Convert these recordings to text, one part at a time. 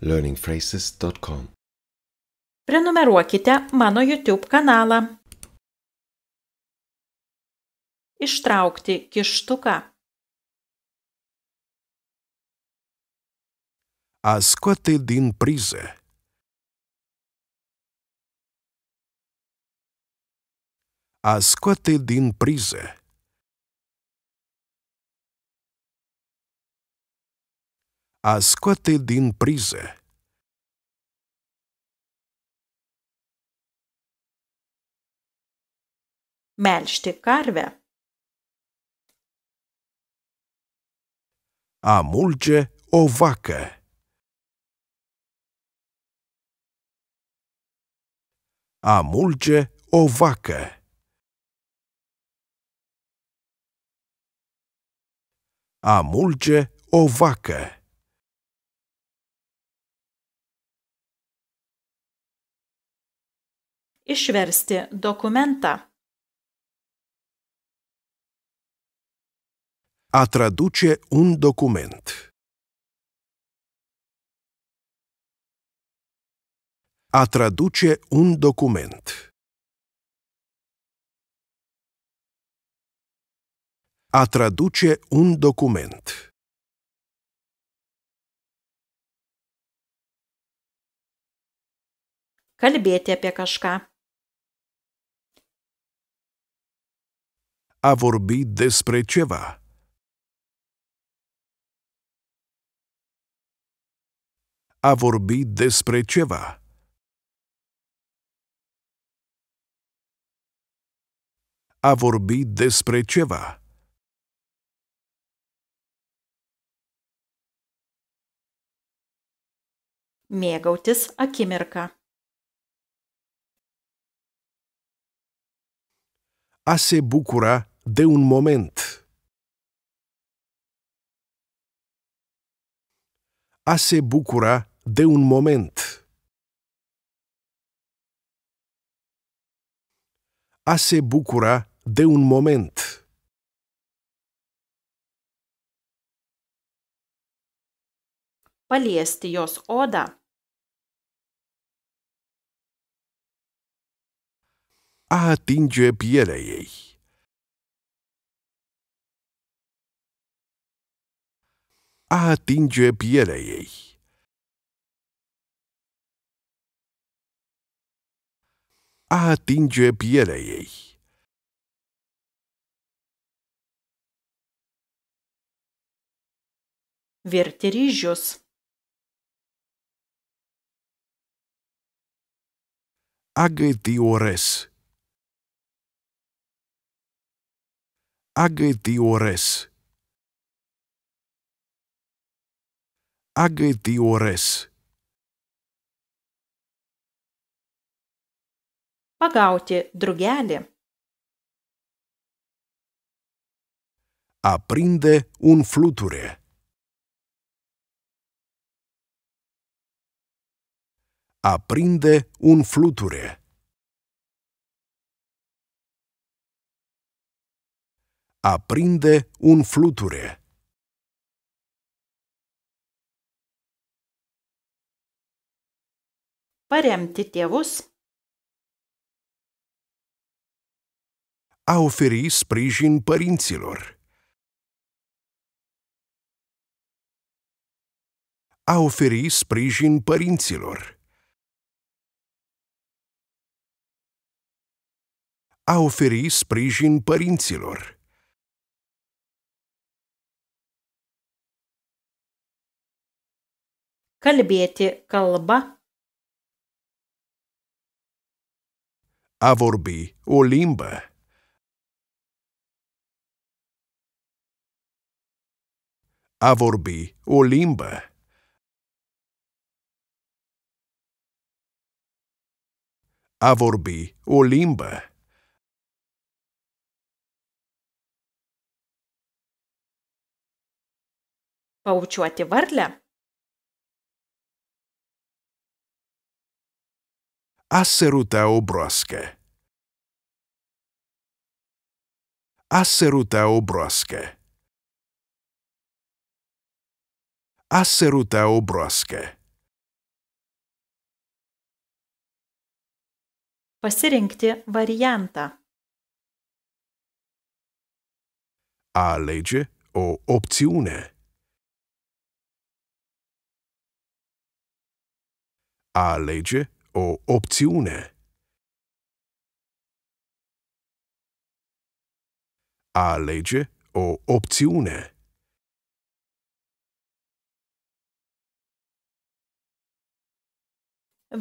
learningphrases.com. Prenumeruokite mano YouTube kanalą. Ištraukti kištuką. A scoate din priză. A scoate din priză. a scoate din priză. Melște carvea. A mulge o vacă. A mulge o vacă. a mulge o vacă. išversti dokumentą. A traduce un document. A traduce un document. A traduce un document. Kalbėti apie kažką. a vorbi despre ceva. A vorbi despre ceva. A vorbi despre ceva. Mėgautis akimirką. A se bucura de un moment. A se bucura de un moment. A se bucura de un moment. Paliesti jos odą. A atinge pielea ei. atinge A Atinge pielei. Verterijos. Agetiores. Agetiores. Agetiores. Pagauti drugeli. Aprinde un fluture. Aprinde un fluture. Aprinde un fluture. paremti tėvus. A oferi sprijin părinților. A oferi sprijin părinților. A oferi sprijin părinților. kalbėti kalba A vorbi o limbă. A vorbi o limbă. A vorbi o limbă. Paučuoti varlę Asserul tău broască. Asserul tău broască. Asserul tău broască. Pasirinkti variantą. A alege o opțiune. A alege o opțiune. A alege o opțiune.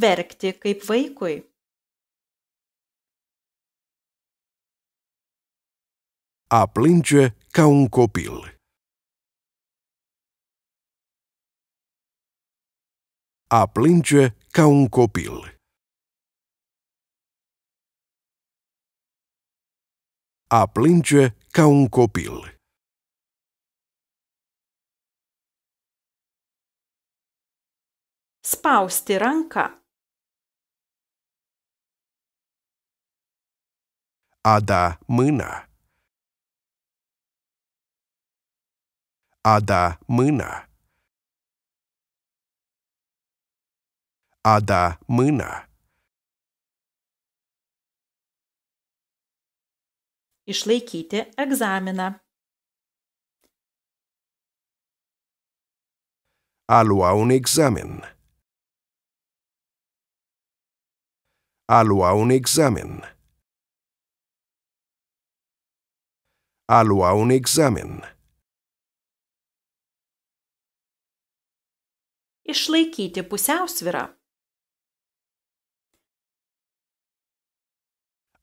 Verkti kaip vaikui. A plânge ca un copil. A plânge ca un copil. A plânge ca un copil. Spausti ranca. A da mâna. A da mâna. Ада Мына. Išlaikyti egzaminą. A lua un examen. A lua un examen. A lua un examen. Išlaikyti pusiausvirą.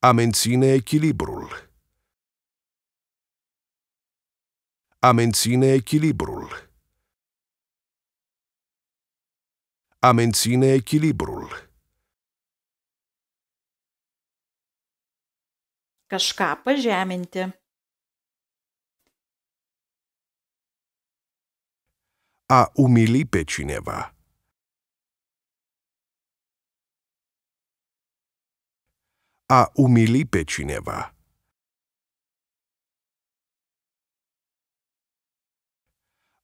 A menține echilibrul. A menține echilibrul. A menține echilibrul. Kažką pažeminti. A umili pe cineva. a umili pe cineva.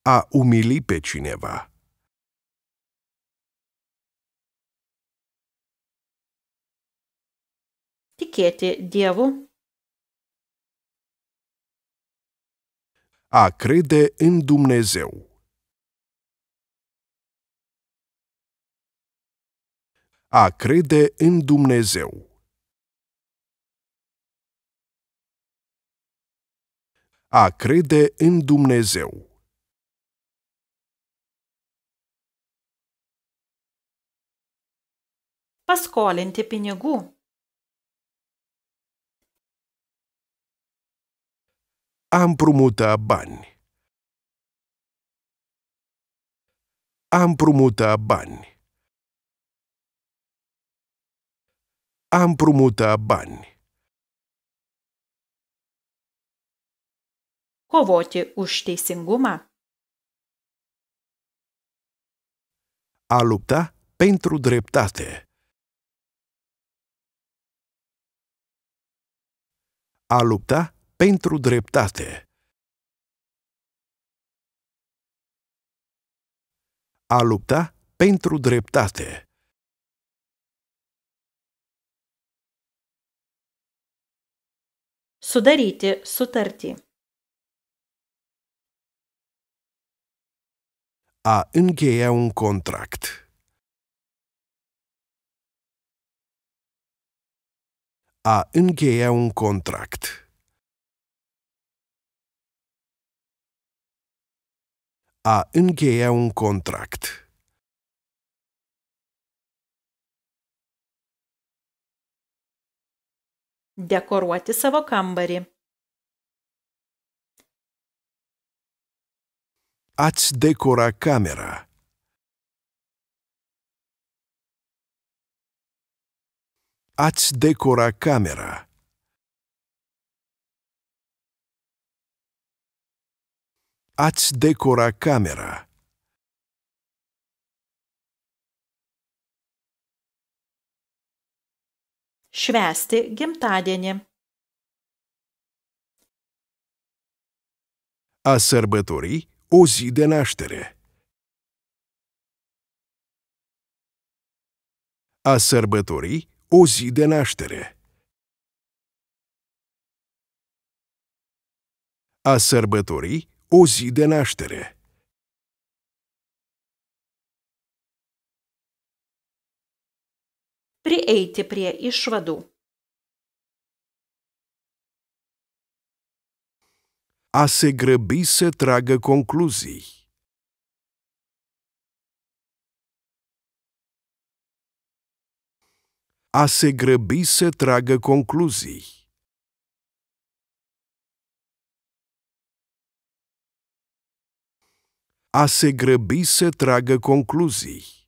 A umili pe cineva. Tichete, Dievu. A crede în Dumnezeu. A crede în Dumnezeu. A crede în Dumnezeu. Pascole, în te pinegu? Am prumută bani. Am prumută bani. Am prumută bani. kovoti už teisingumą. A lupta pentru dreptate. A lupta pentru dreptate. A lupta pentru dreptate. Sudaryti sutartį. A încheia un contract. A încheia un contract. A încheia un contract. dekoruoti savo kambarį ați decora camera. Ați decora camera. Ați decora camera. Švęsti gimtadienį. A sărbătorii o zi de naștere. A sărbători o zi de naștere. A sărbători o zi de naștere. Prieite prie išvadų. a se grăbi să tragă concluzii. a se grăbi să tragă concluzii. A se grăbi să tragă concluzii.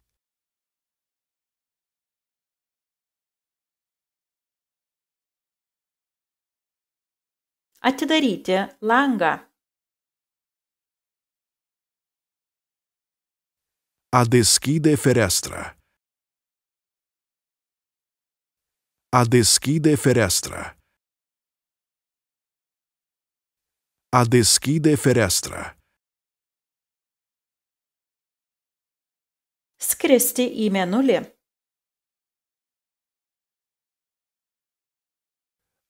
Atidaryti langą. A deschide fereastra. A deschide fereastra. A deschide ferestra. Skristi į mėnulį.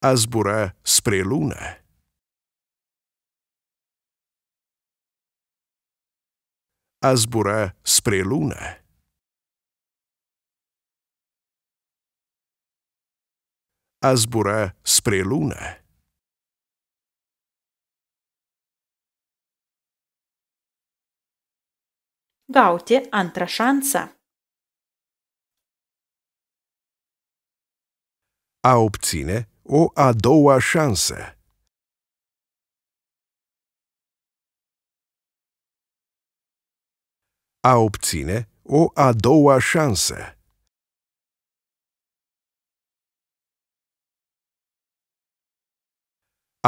A spre lună. a zbura spre lună. A zbura spre lună. Gaute antra șansă. A obține o a doua șansă. a obține o a doua șansă.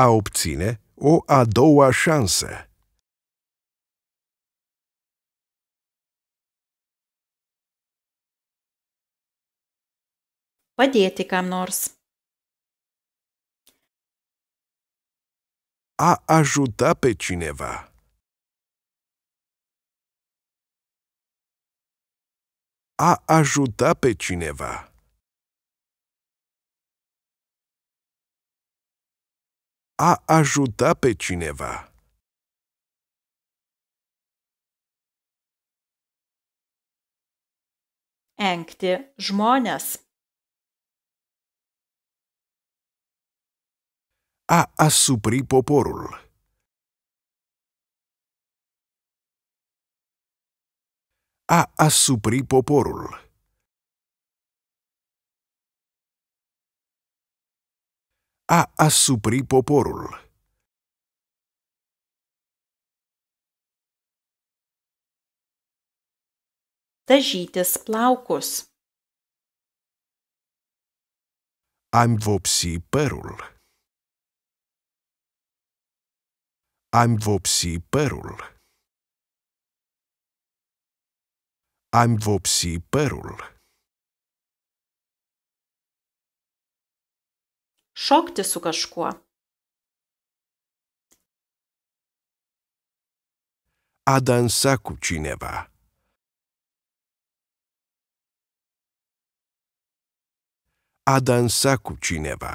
A obține o a doua șansă. kam nors. A ajuta pe cineva. a ajuta pe cineva. A ajuta pe cineva. Engti žmonės. A asupri poporul. a asupri poporul. A asupri poporul. Dažytis plaukus. Am vopsi perul. Am vopsi perul. am vopsi părul. Šokti su kažkuo. A dansa cu cineva. A dansa cu cineva.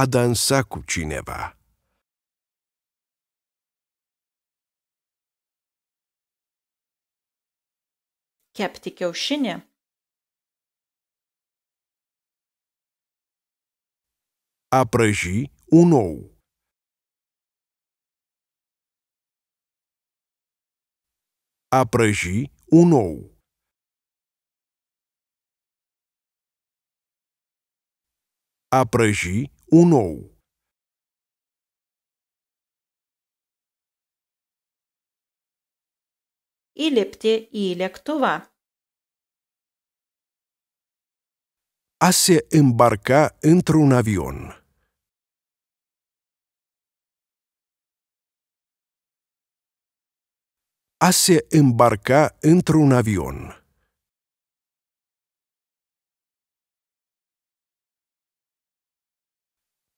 A dansa cu cineva. kepti kiaušinį apraži un ou. Apregi um ou. Apregi um ou. įlipti į Hace embarcar entre un avión. Hace embarcar entre un avión.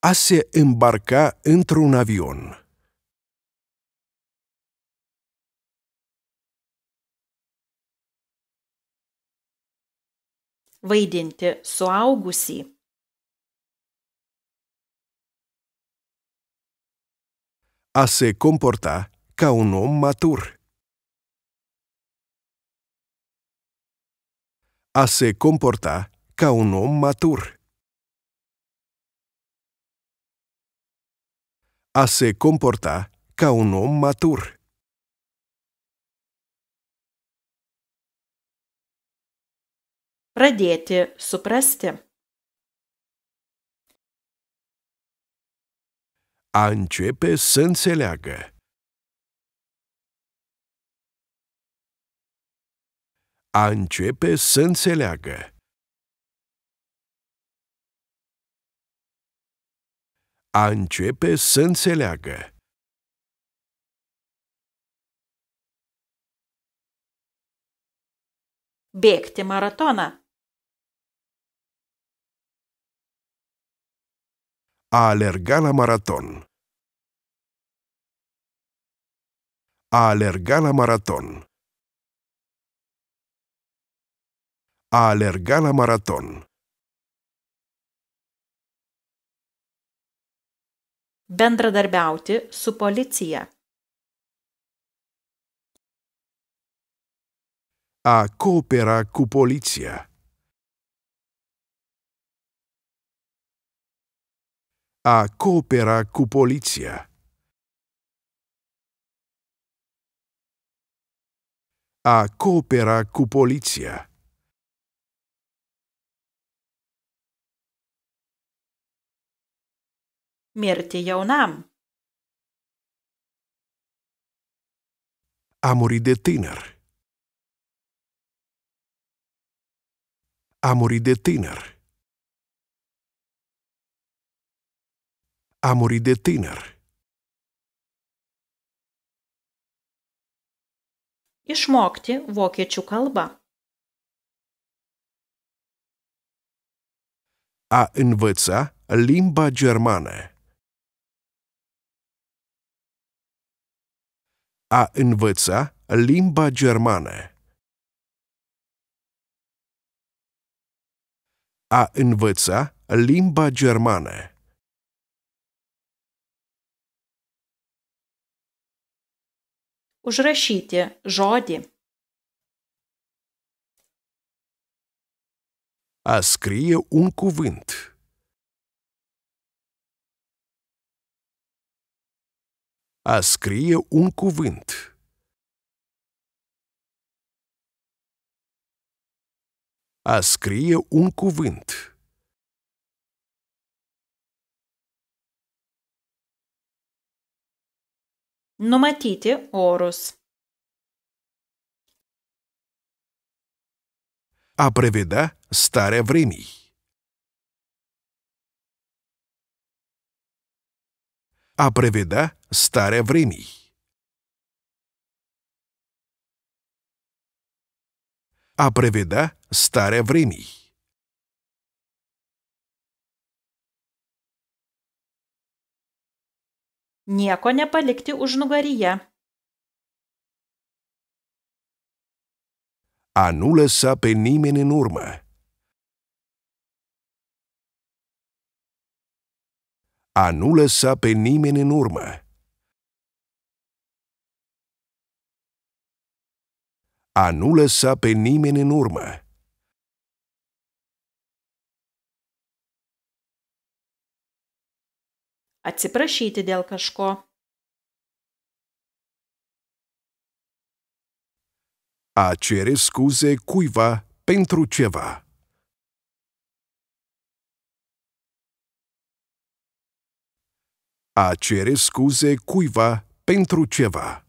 Hace embarcar entre un avión. vaidinti suaugusį a se comporta ca un om matur. A se comporta ca un om matur. A se comporta ca un om matur. pradėti suprasti. A începe să înțeleagă. A începe să înțeleagă. A începe să înțeleagă. Bėgti maratoną. a Alergala Maratón. A Alergala Maratón. A Alergala Maratón. Bendradarbiauti su policija. A coopera cu poliția. a coopera cu poliția. A coopera cu poliția. Mirti eu n-am. A murit de tiner. A murit de tiner. a murit de tiner. Išmokti vokiečių kalbą. A învăța limba germană. A învăța limba germană. A învăța limba germană. užrašyti žodį. A scrie un cuvânt. A un cuvânt. A un cuvânt. numatyti orus. A prevedea starea vremii. A prevedea starea vremii. A prevedea vremii. nieko nepalikti užnugaryje. Anulă să pe nimeni în urmă. A nu lăsa pe nimeni în urmă. A nu lăsa pe nimeni în urmă. atsiprašyti dėl kažko. A cere scuze cuiva pentru ceva. A cere scuze cuiva pentru ceva.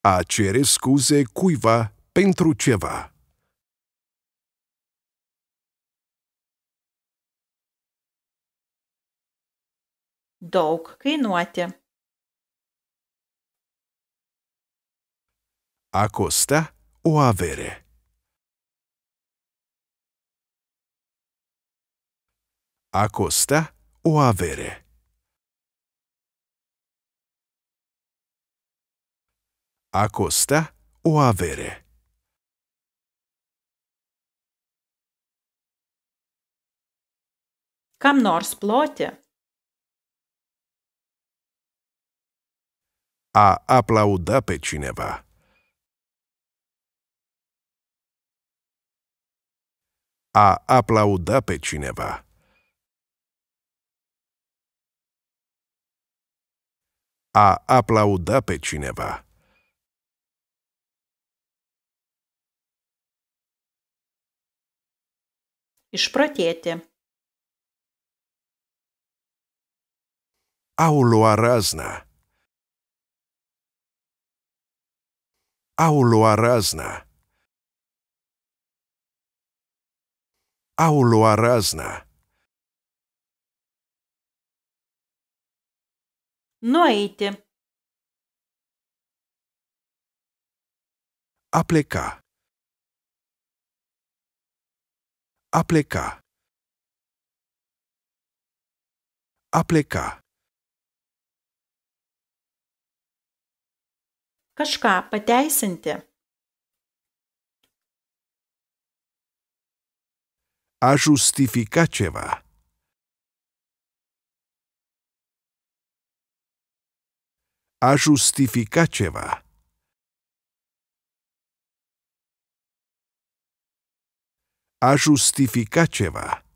A cere scuze cuiva pentru ceva. daug kainuoti. A costa o avere? A costa o avere? A costa o avere? Kam nors ploti? a aplauda pe cineva. A aplauda pe cineva. A aplauda pe cineva. Išprotėti. Au lua razna. Auloarazna. Auloarazna. Noite. Aplicar. Aplicar. Aplicar. kažką pateisinti. A justifica ceva. A justifica ceva. A justifica ceva.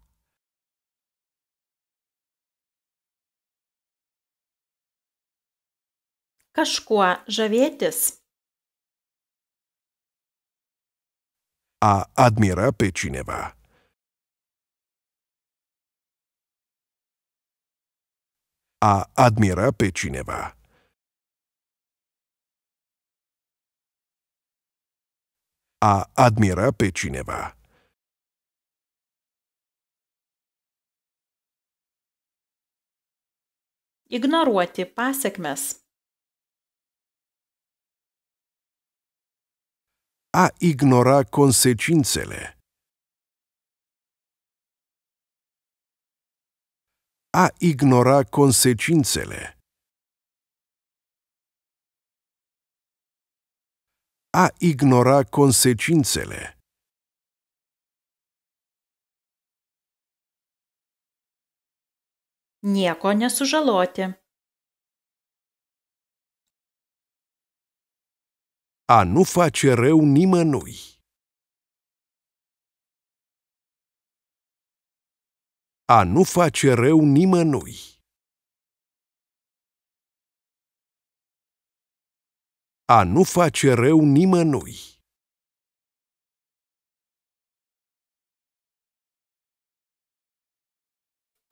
kažkuo žavėtis. A Admira Pečineva. A Admira Pečineva. A Admira Pečineva. Ignoruoti pasiekmes. a ignora consecințele. A ignora consecințele. A ignora consecințele. Nieko nesužaloti. A nu face rău nimănui. A nu face rău nimănui. A nu face rău nimănui.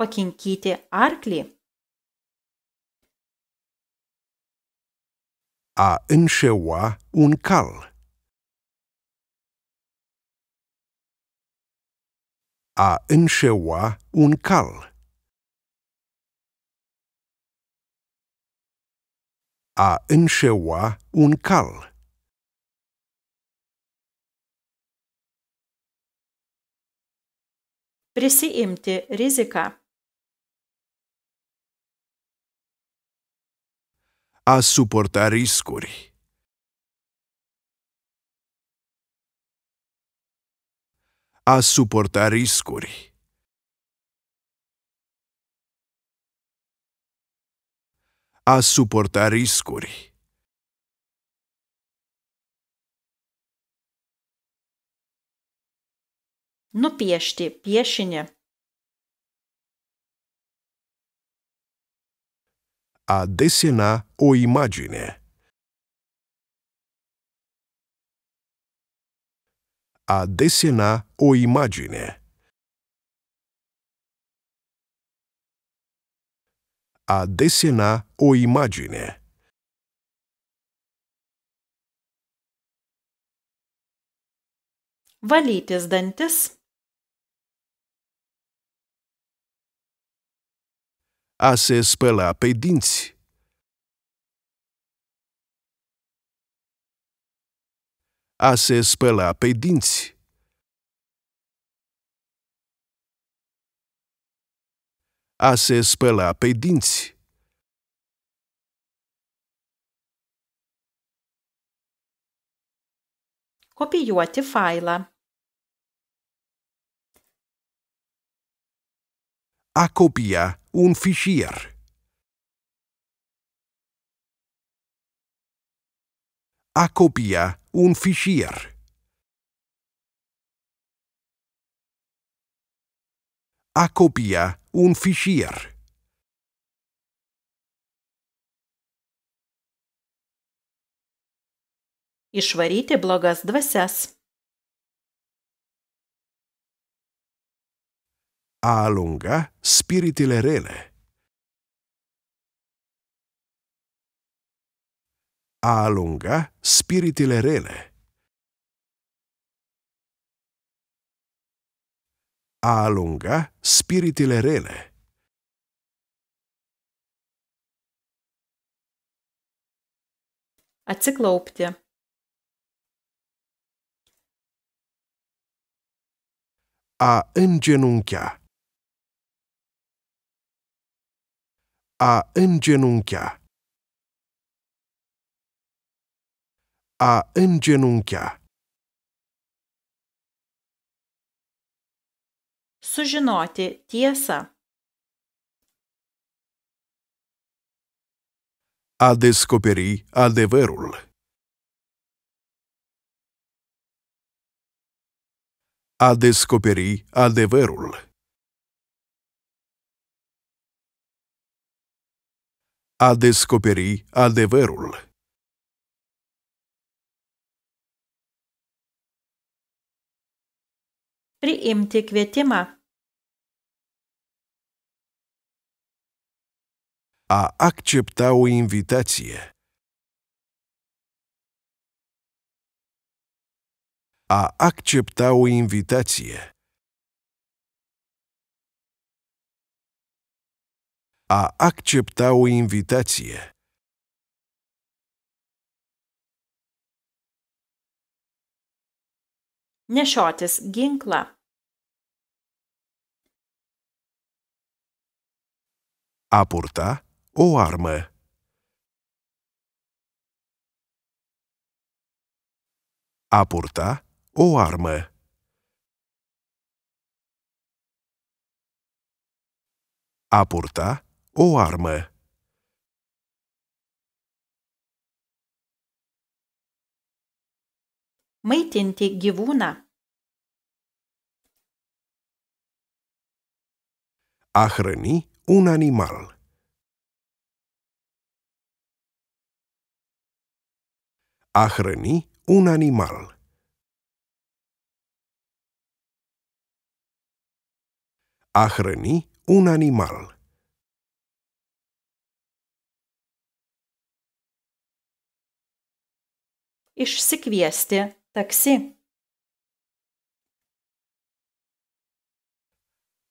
Ochii închite, arcli A înșeua un cal. A înșeua un cal. A înșeua un cal. prisiimti riziką. a suportar riscuri. A suporta riscuri. A suporta riscuri. No pješti, a desenar o imagine. A desenar o imagine. A desenar o imagine. Valytis dantis. a se spăla pe dinți. A se spăla pe dinți. A se spăla pe dinți. a copia un fișier. A copia un fișier. A copia un fișier. Išvaryti blogas dvasias. a alunga spiritele rele. A alunga spiritele rele. A alunga spiritele rele. atsiklaupti. A îngenunchea A îngenunchea. A îngenunchea. Sužinoti tiesa. A descoperi adevărul. A descoperi adevărul. a descoperi adevărul. Priimti kvietimą. A accepta o invitație. A accepta o invitație. a accepta o invitație. Nešiotis ginklą. A purta o armă. A purta o armă. A purta o armă. maitinti gyvūną. A hrăni un animal. A hrăni un animal. A hrăni un animal. išsikviesti taksi.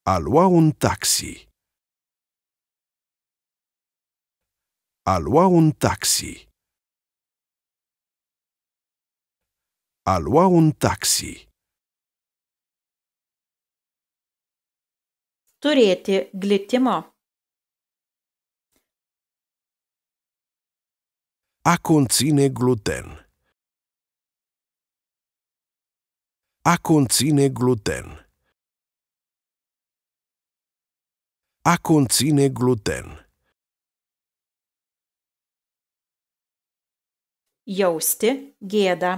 A lua un taxi. A lua un taxi. A lua un taxi. Turėti glitimo. A conține gluten. A conține gluten. A conține gluten. Jausti gėda.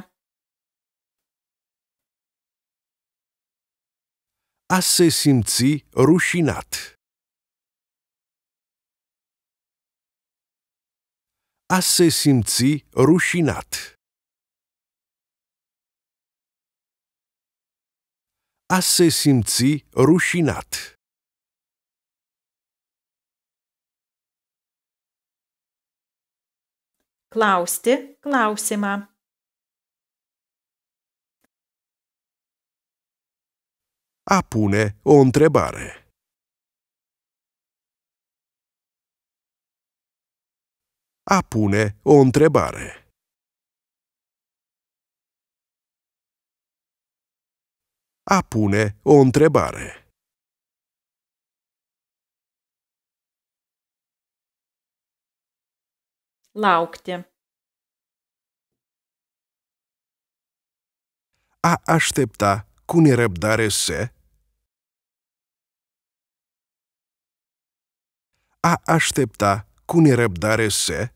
A se simți rușinat. A se simți rușinat. a se simți rușinat. Klausti klausimą. A pune o întrebare. A pune o întrebare. a pune o întrebare. Laukti. A aștepta cu nerăbdare se. A aștepta cu nerăbdare se.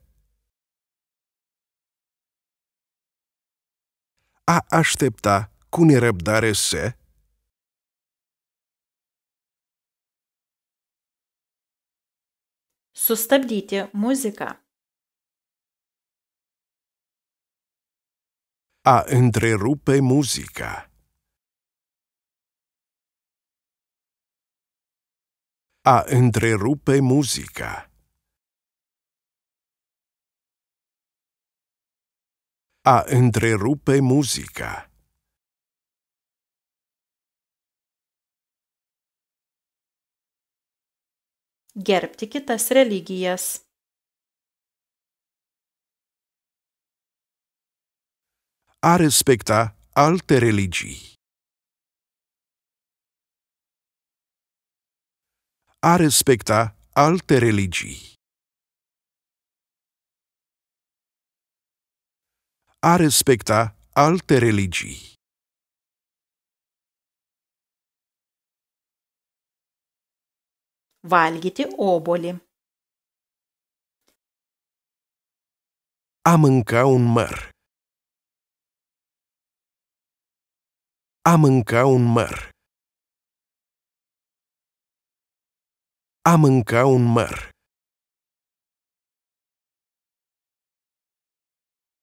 A aștepta cu nerăbdare se. sustabdyti muziką. A interruppe musica. A interruppe musica. A interruppe musica. gerbti kitas religijas. A respecta alte religii. A respecta alte religii. A respecta alte religii. valgyti obolį. A mânca un măr. A mânca un măr. A mânca un măr.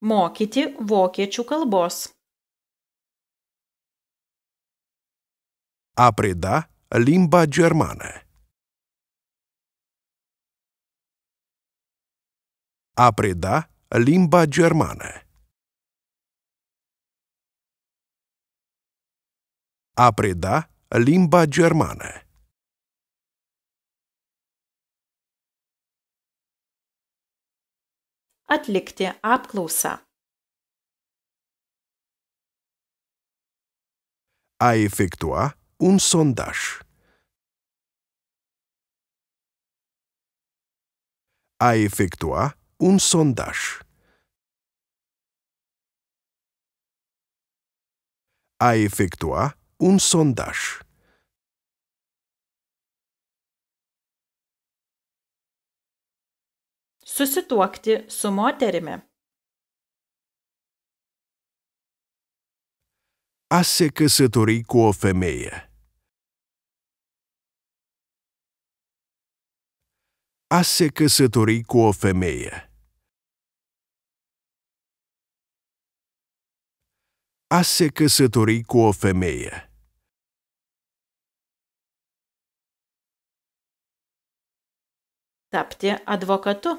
Mokyti vokiečių kalbos. Aprida limba germană. A preda limba germană A preda limba germană Atlikti apklausą. A efectua un sondaj. A efectua un sondaj. A efectua un sondaj. Susituokti su moterimi. A se căsători cu o femeie. a se căsători cu o femeie. a se căsători cu o femeie. Tapte advocatu.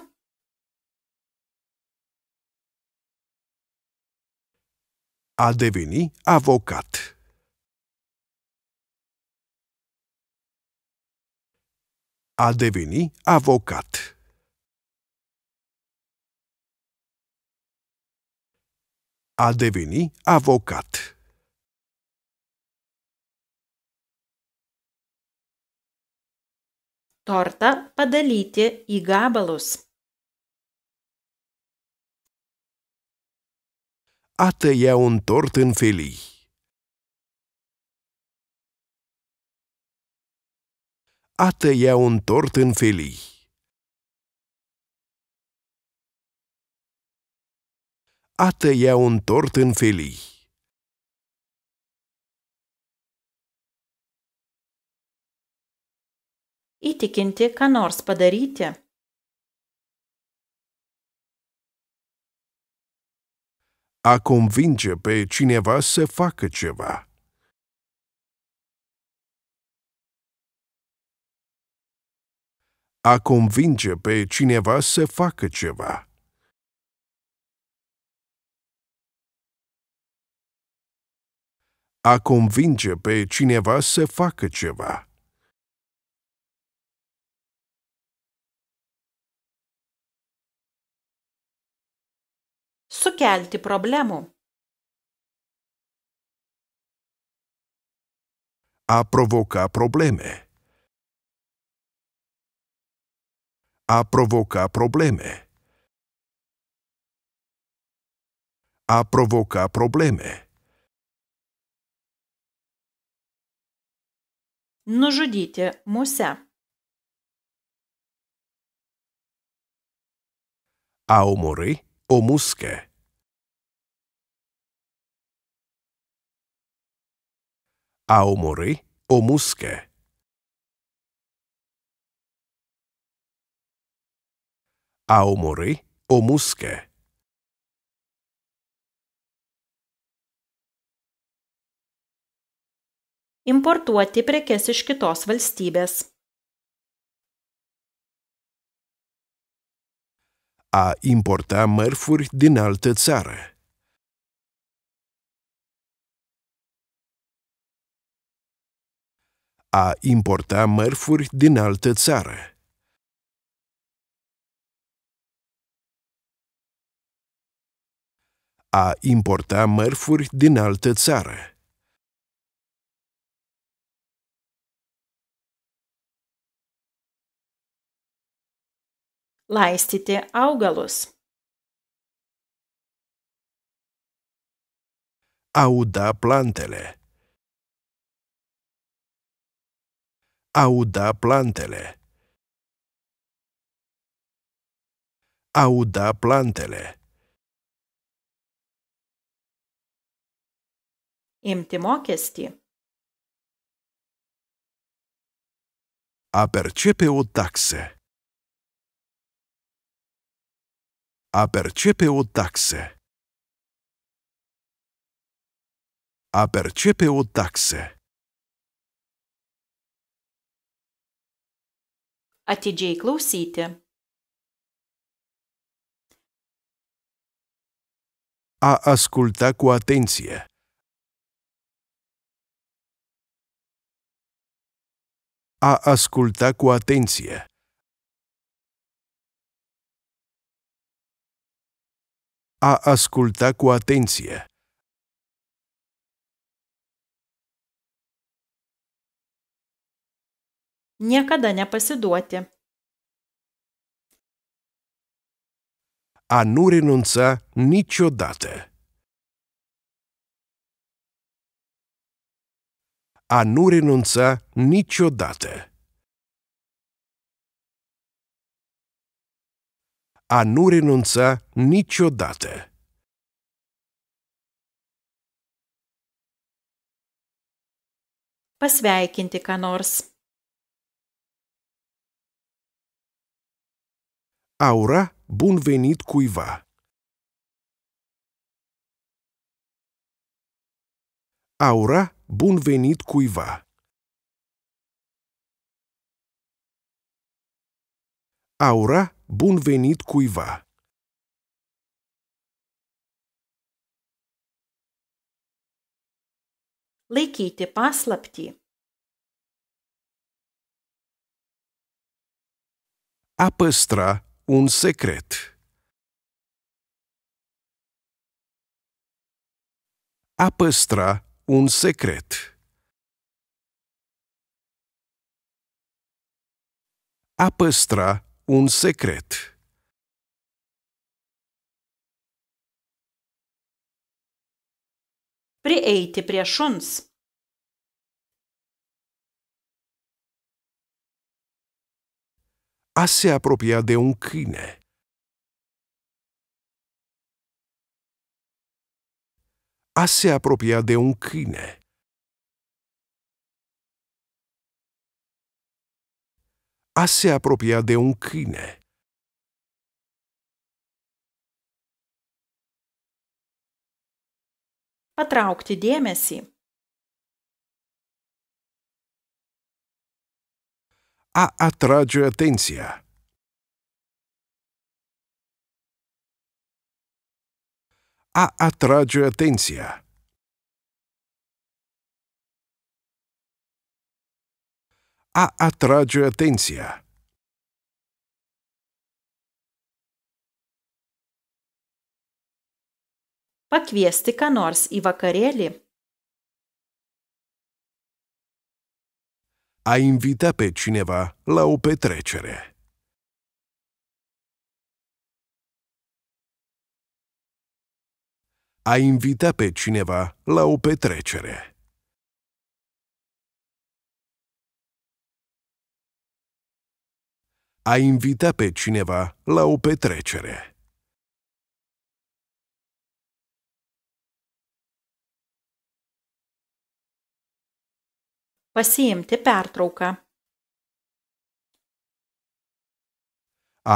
A deveni avocat. A deveni avocat. A deveni avocat Torta, padalyti į gabalus. A tăia un tort în felii. A tăia un tort în felii. a tăia un tort în felii. Itikinti ką nors padaryti. A convinge pe cineva să facă ceva. A convinge pe cineva să facă ceva. a convinge pe cineva să facă ceva. Sukelti problemų. A provoca probleme. A provoca probleme. A provoca probleme. Nužudyti muse. Aumori o muske. Aumori o muske. Aumori o muske. importuoti prekes iš kitos valstybės. A importa mărfuri din altă țară. A importa mărfuri din altă țară. A importa mărfuri din altă țară. laistyti augalus. A uda plantele. A uda plantele. A uda plantele. Imti mokestį. A percepe o taxă. A percepe o taxe. A percepe o taxă. Atidžiai klausyti. A asculta cu atenție. A asculta cu atenție. a asculta cu atenție. Niekada nepasiduoti. A nu renunța niciodată. A nu renunța niciodată. a nu renunța niciodată. Pasveikinti ką nors. Aura bun venit cuiva. Aura bun venit cuiva. A ura bun venit cuiva. Laikyti paslapti. A păstra un secret. A păstra un secret. A păstra un secret. prieiti prie šuns. A se apropia de un câine. A se apropia de un câine. se apropia de un cine. Patraukti dėmesį. A atrage atenția. A atrage atenția. a atrage atenția. pakviesti ką nors į vakarėlį. A invita pe cineva la o petrecere. A invita pe cineva la o petrecere. a invita pe cineva la o petrecere. Pasiimti pertrauką.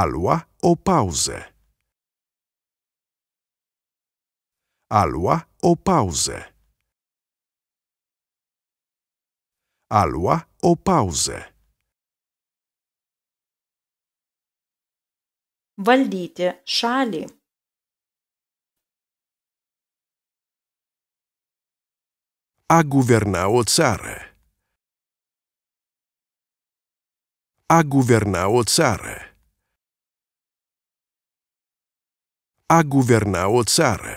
Alua o pauze. Alua o pauze. Alua o pauze. valdyti šalį A guverna o țară. A guverna o țară. A guverna o țară.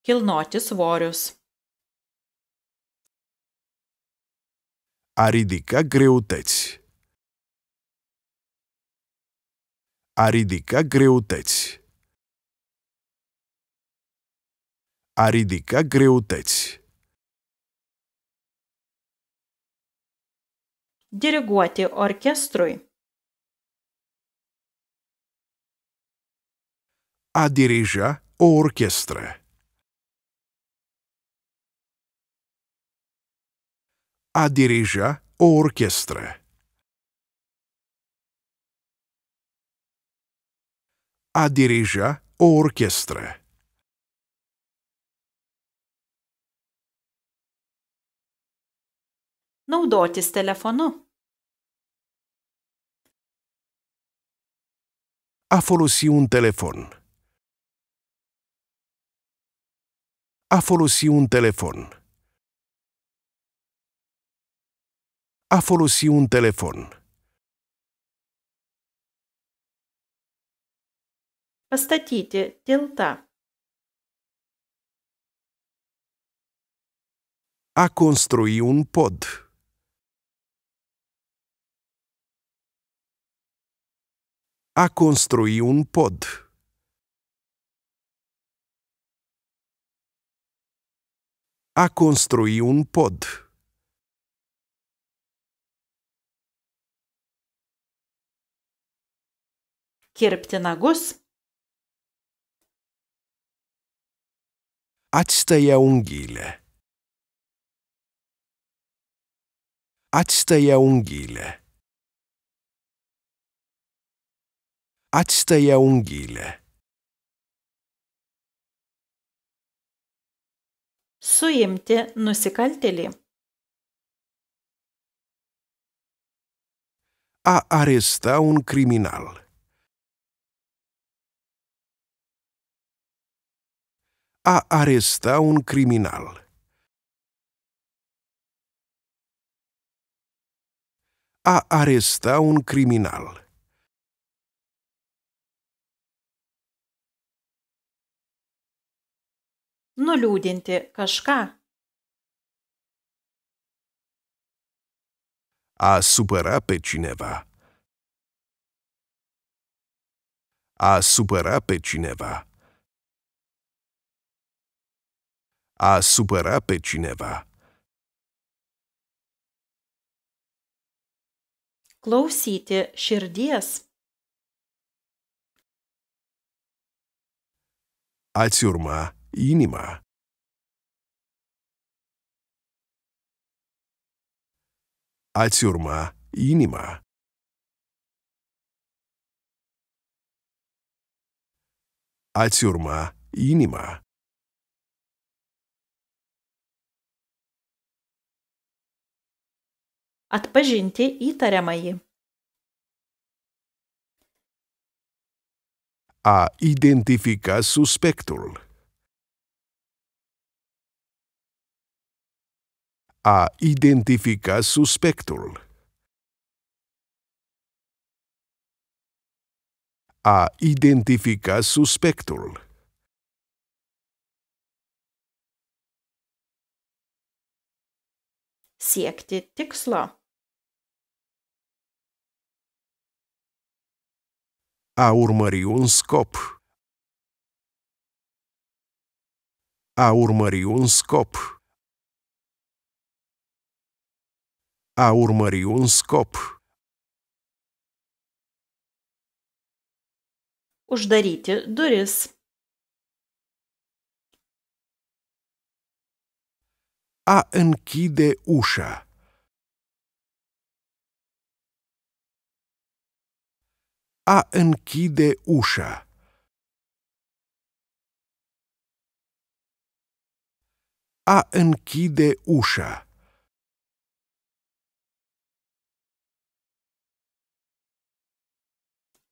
Kilnoti svorius. A ridica greutăți. a ridica greutăți. A ridica greutăți. Diriguoti orchestrui. A dirija o orchestră. A dirija o orchestră. a dirija o orchestră. Naudotis telefonu. A folosi un telefon. A folosi un telefon. A folosi un telefon. Постатите, телта. A construi un pod. A construi un pod. A construi un pod. Кирптинагос Ați tăia unghiile. Ați tăia unghiile. Ați tăia unghiile. Suimti nusikaltėlį. A aresta un criminal. a aresta un criminal. A aresta un criminal. liudinti kažką. A supăra pe cineva. A supăra pe cineva. a supăra pe cineva. Klausyti širdies. Ați urma inima. Ați urma inima. Ați urma inima. atpažinti įtariamąjį. A identifica suspectul. A identifica suspectul. A identifica suspectul. siekti tikslo. A urmări un scop. A urmări un scop. A urmări un scop. Uždaryti duris. A închide ușa. a închide ușa. A închide ușa.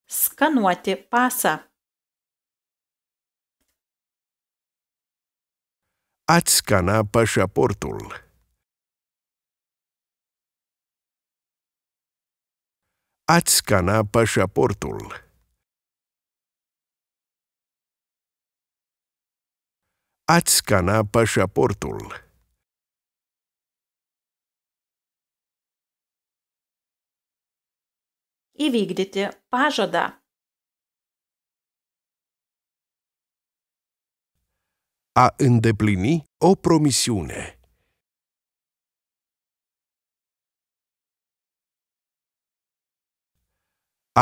Scanuate pasa. Ați scana pașaportul. ați scana pașaportul. Ați scana pașaportul. Įvykdyti pažadą. A îndeplini o promisiune.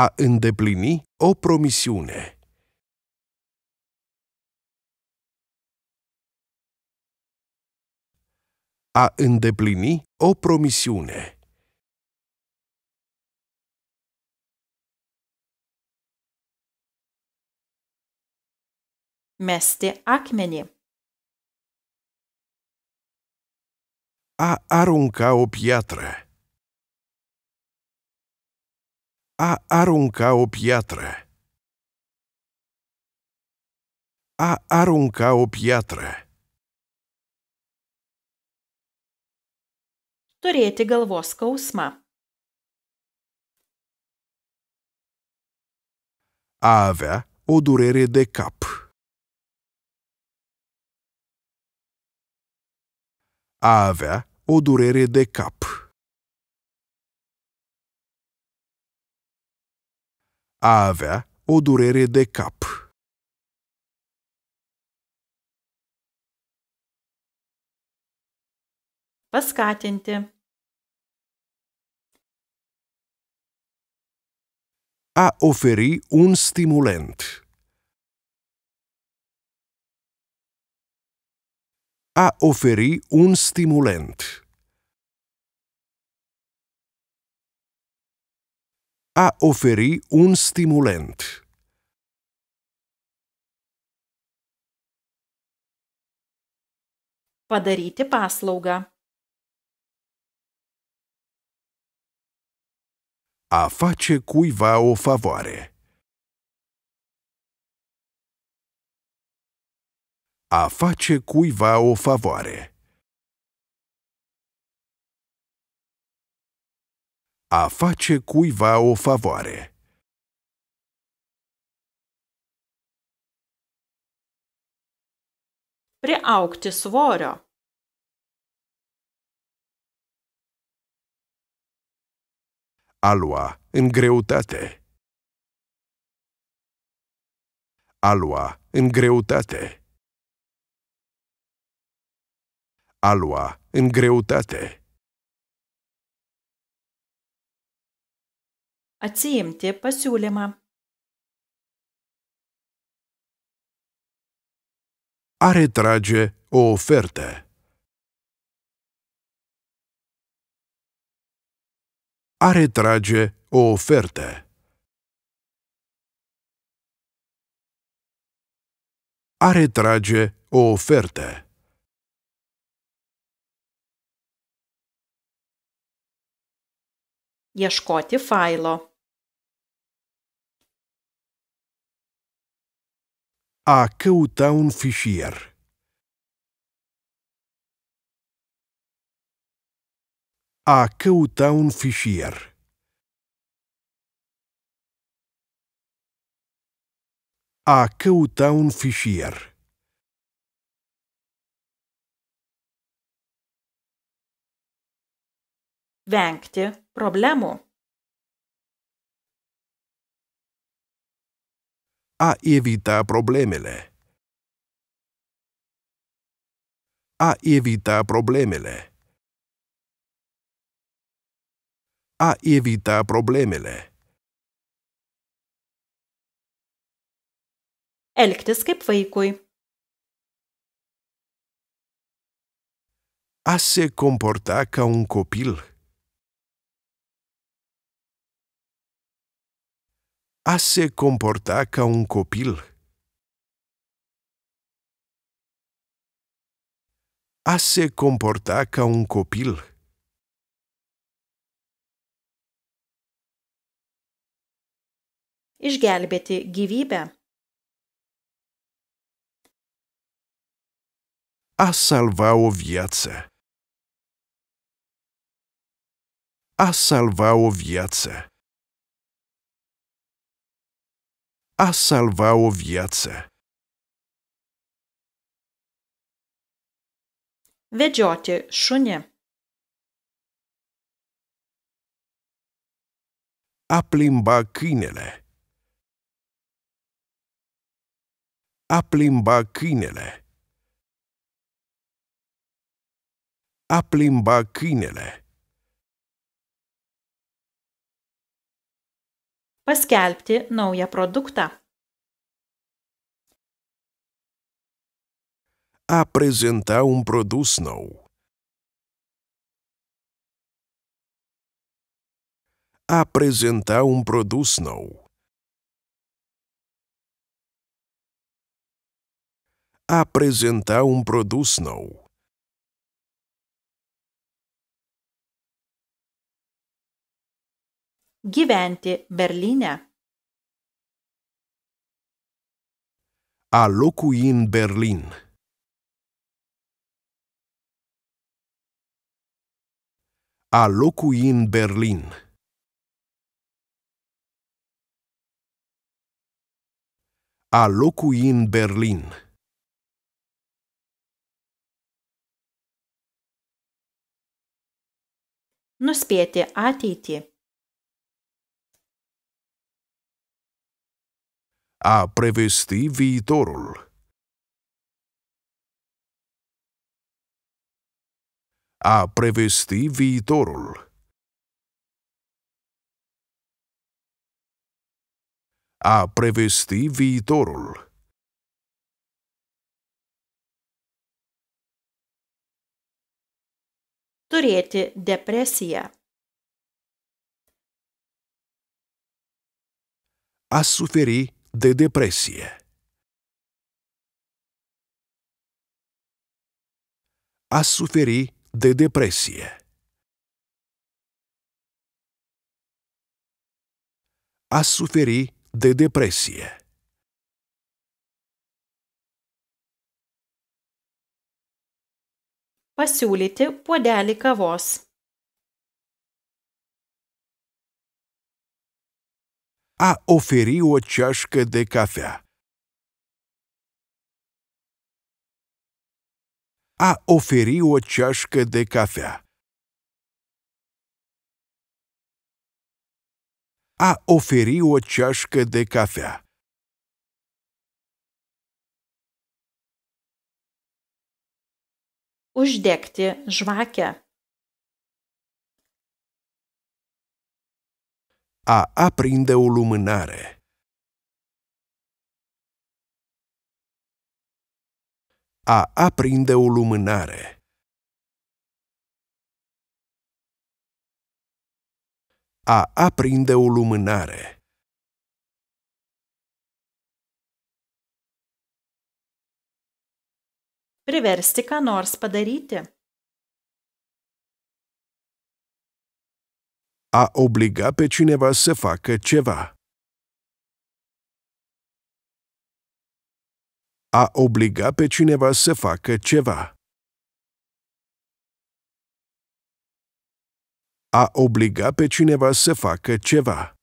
a îndeplini o promisiune. A îndeplini o promisiune. Meste acmeni. A arunca o piatră. A arunca o piatră. A arunca o piatră. Turėti galvos skausmą. A avea o durere de cap. A avea o durere de cap. a avea o durere de cap. paskatinti. A oferi un stimulant. A oferi un stimulant. a oferi un stimulant. Padaryti paslaugą. A face cuiva o favoare. A face cuiva o favoare. A face cuiva o favoare. Priaugti svorio. A lua în greutate. A lua în greutate. A lua în greutate. atsiimti pasiūlymą Ar įtradžia o ofertă. A retrage o ofertă. A retrage o ofertă. ieškoti failo. A căuta un fișier. A căuta un fișier. A căuta un fișier. Vengte. problemų. A evita problemele. A evita problemele. A evita problemele. Elgtis kaip vaikui. A se comporta ca un copil. a se comporta ca un copil. A se comporta ca un copil. Išgelbėti gyvybę. A salva o viață. A salva o viață. a salva o viață. Vedžioti șune. A plimba câinele. A plimba câinele. A plimba câinele. paskelbti naują produktą. Apresentar um produto novo. Apresentar um produto novo. Apresentar um produto novo. Gyventi Berline. A locui in Berlin. A locui in Berlin. A locui in Berlin. nuspėti ateitį a prevesti viitorul. A prevesti viitorul. A prevesti viitorul. turėti depresiją. A suferi de depresie. A suferi de depresie. A suferi de depresie. pasiūlyti puodelį kavos. a oferi o ceașcă de cafea. A oferi o ceașcă de cafea. A oferi o ceașcă de cafea. Uždegti žvakę. A aprinde o lumânare. A aprinde o lumânare. A aprinde o lumânare. Priversti ką nors padaryti. A obliga pe cineva să facă ceva. A obliga pe cineva să facă ceva. A obliga pe cineva să facă ceva.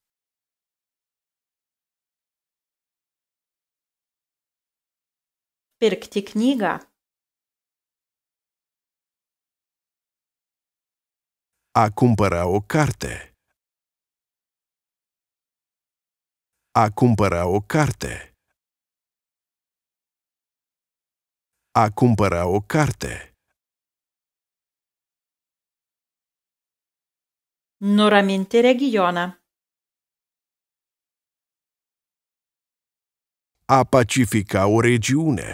Pirkti knygą A cumpăra o carte. A cumpăra o carte. A cumpăra o carte. Noramente regiona. A pacifica o regiune.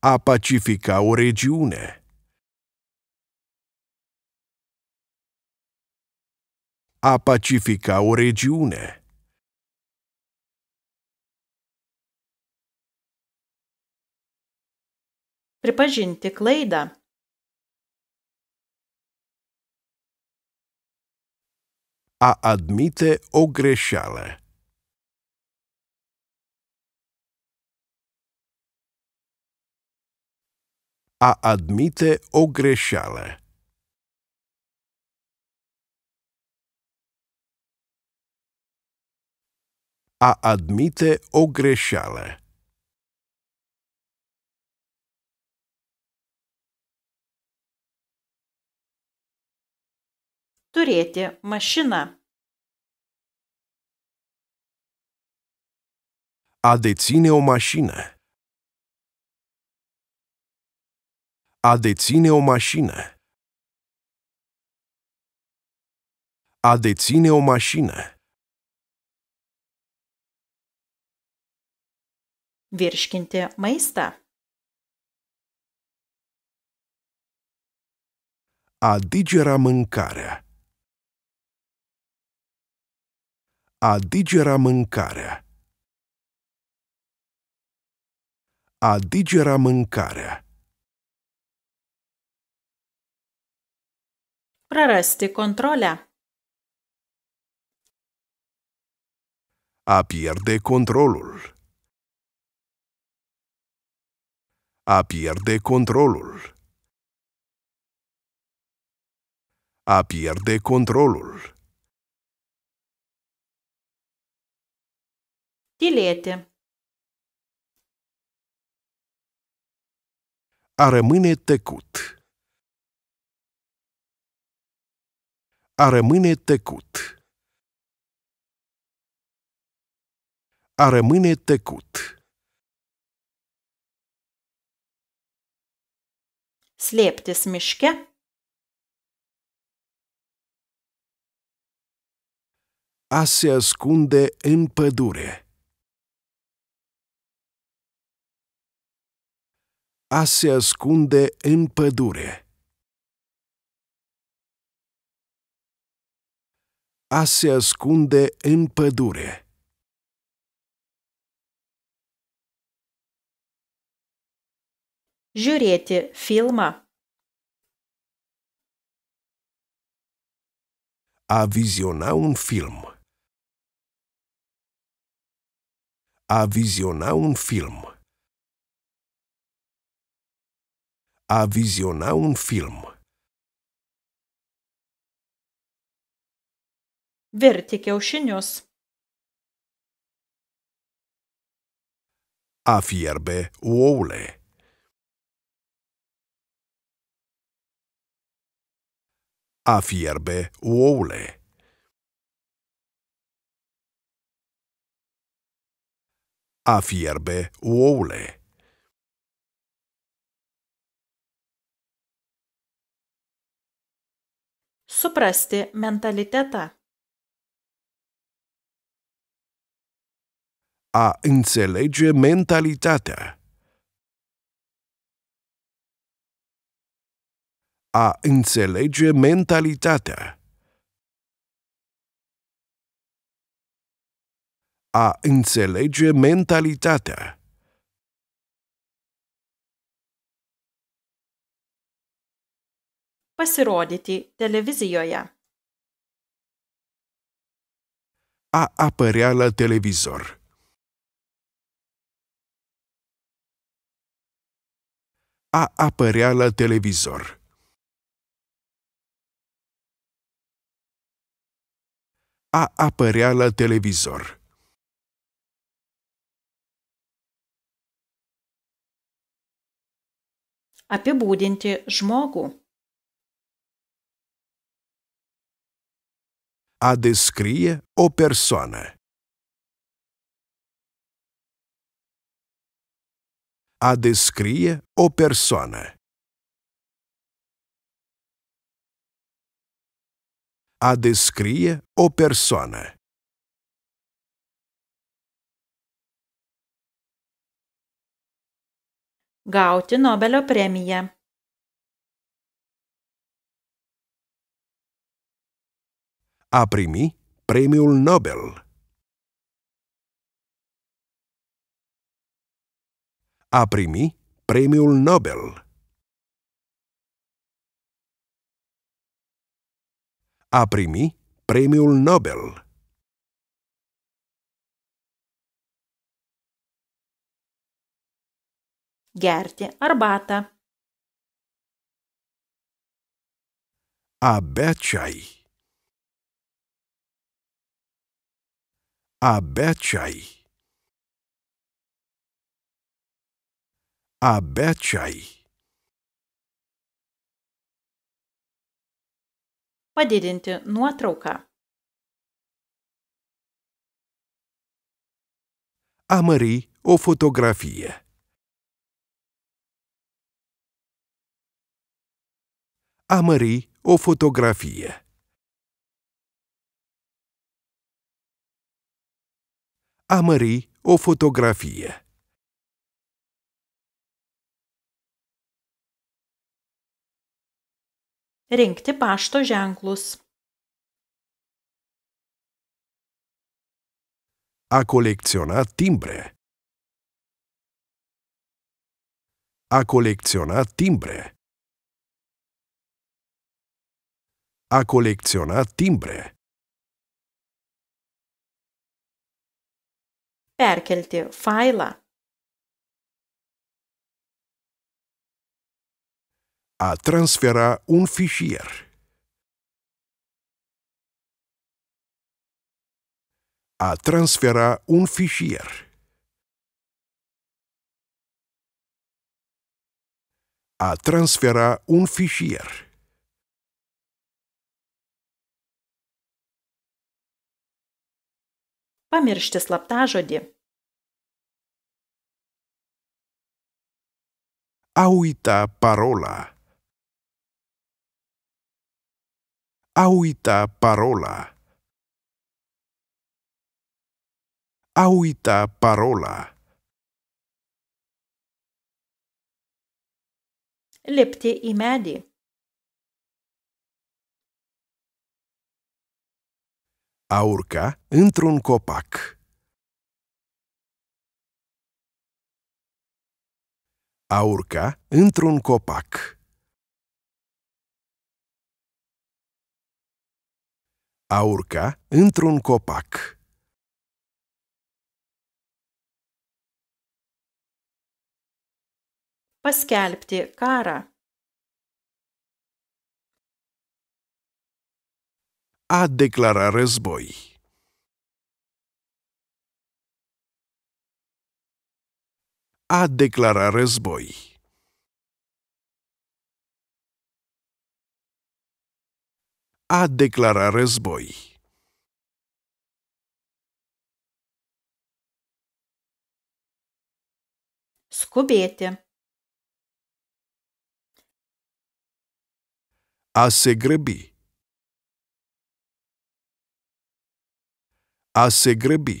a pacifica o regiune. A pacifica o regiune. Pripažinti klaidą. A admite o greșeală. a admite o greșeală. A admite o greșeală. Turete, mașina. A deține o mașină. A deține o mașină. A deține o mașină. Virškinti maistą. A digera mâncarea. A digera mâncarea. A digera mâncarea. Prarasti controlę. A pierde controlul. A pierde controlul. A pierde controlul. Tylėti. A rămâne tăcut. A rămâne tăcut A rămâne tăcut Slėptis miške A se ascunde în pădure A se ascunde în pădure a se ascunde în pădure. Jurete, filma. A viziona un film. A viziona un film. A viziona un film. virti kiaušinius. A fierbe ouăle. A fierbe ouăle. A fierbe ouăle. Suprasti mentalitetą. a înțelege mentalitatea. A înțelege mentalitatea. A înțelege mentalitatea. pasirodyti televizijoje. A apărea la televizor. a apărea la televizor. A apărea la televizor. apibūdinti žmogų. A descrie o persoană. A descrie o persoană. A descrie o persoană. Gauti Nobelio premiją. A primi premiul Nobel. a primi premiul Nobel. A primi premiul Nobel. Герти, Арбата. Abia чай. Abia чай. a Betchai. нуа трока. A mări o fotografie. A o fotografia. Amari o fotografie. Rinkti pašto ženklus. A colecționa timbre. A colecționa timbre. A colecționa timbre. Perkelti failą a transferar um fișier. A transferar um fișier. A transferar um fișier. Pamiršti slaptažodį. A uita parola. A uita parola. A uita parola. lipti i medi. A urca într-un copac. A urca într-un copac. A urca într-un copac Paskelbti karą. A declara război. A declara război. a declara război. Skubėti. A se grăbi. A se grăbi.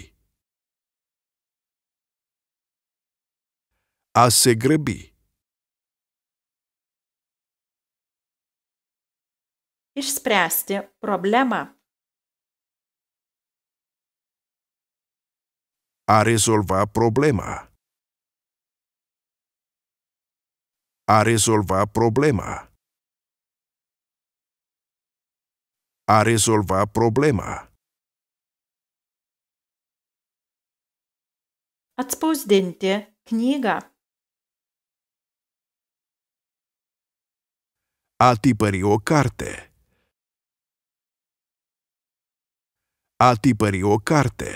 A se grăbi. išspręsti problemą. A rezolva problema. A rezolva problema. A rezolva problema. Atspausdinti knygą. A tipări o carte. A tipări o carte.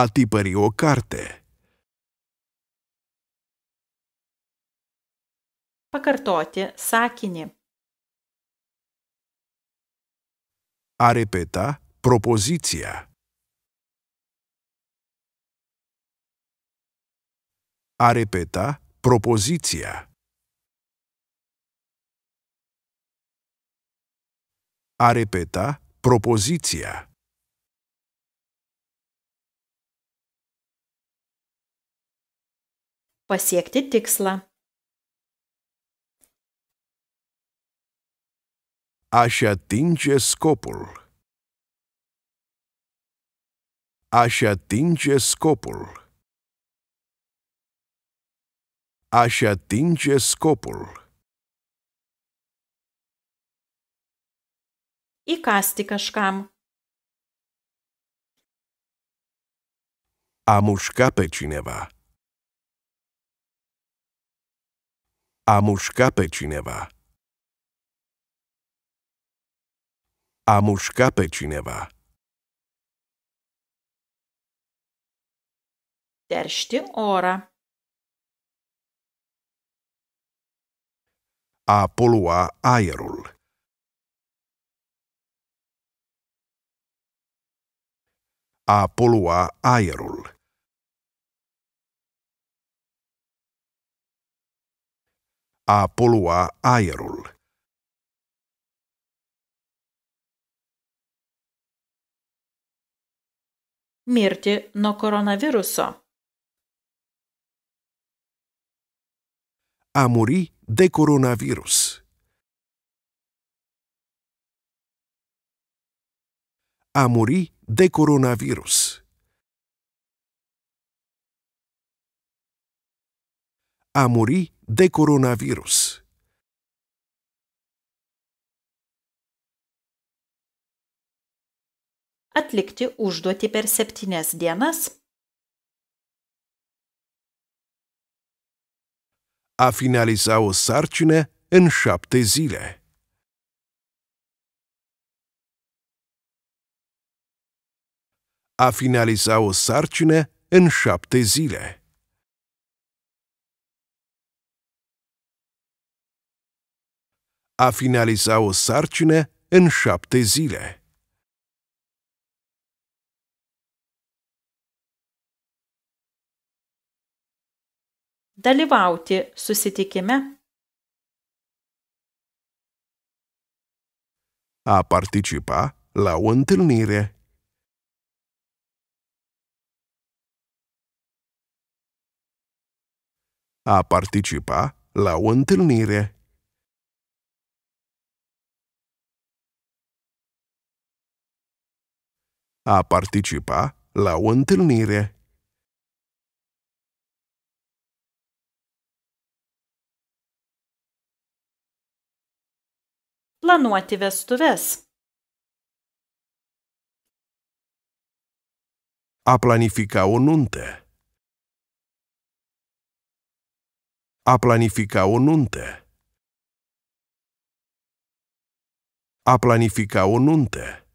A tipări o carte. Pakartoti sakinį. A repeta propoziția. A repeta propoziția. a repeta propoziția. Pasiekti tikslą. Aș atinge scopul. Aș atinge scopul. Aș atinge scopul. įkasti kažkam. A mușca pe cineva. A mușca cineva. cineva. Teršti orą. A polua aerul. a poluar aerul. A poluar aerul. Mirti nuo A morir de coronavírus. a muri de coronavirus. A muri de coronavirus. Atlikti užduoti per septynias dienas. A finaliza o sarcină în șapte zile. a finaliza o sarcină în șapte zile. a finaliza o sarcină în șapte zile. Dalyvauti susitikime. A participa la o întâlnire. a participa la o întâlnire. A participa la o întâlnire. planuoti vestuves. A planifica o nuntă. A planifica o nuntă. A planifica o nuntă.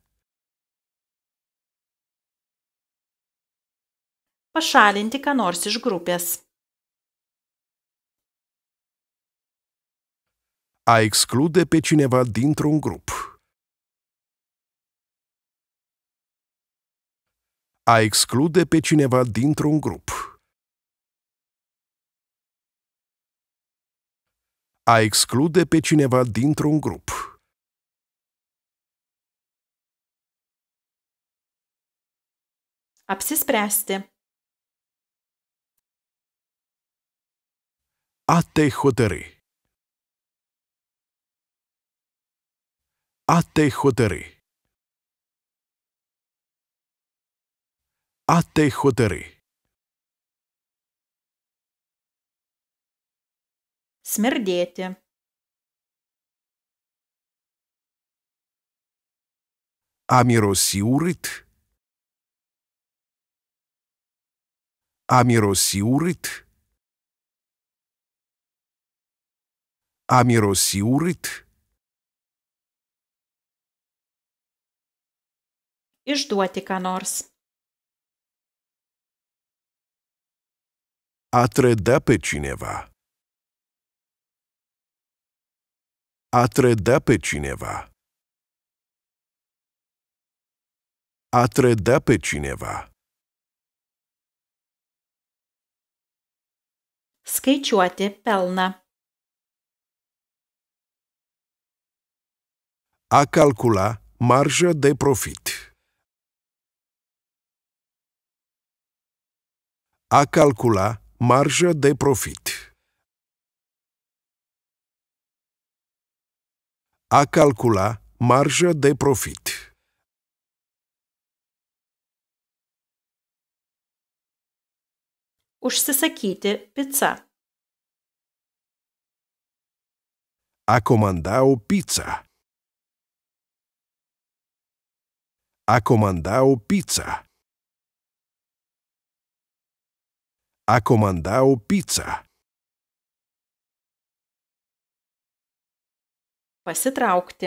Pašalinti ką nors iš grupės. A exclude pe cineva dintr-un grup. A exclude pe cineva dintr-un grup. A exclude pe cineva dintr-un grup. Apsispręsti. A te hotări. A te hotări. A te hotări. smirdėti ამიროსიურით ამიროსიურით ამიროსიურით išduoti ką nors ატრედაპეჩინევა A trăda pe cineva. A trăda pe cineva. Skaičiuoti pelną. A calcula marja de profit. A calcula marja de profit. A calcula marja de profit. Užsisakyti pizza. A komandau o pizza. A komandau o pizza. A komandau o pizza. Pasitraukti.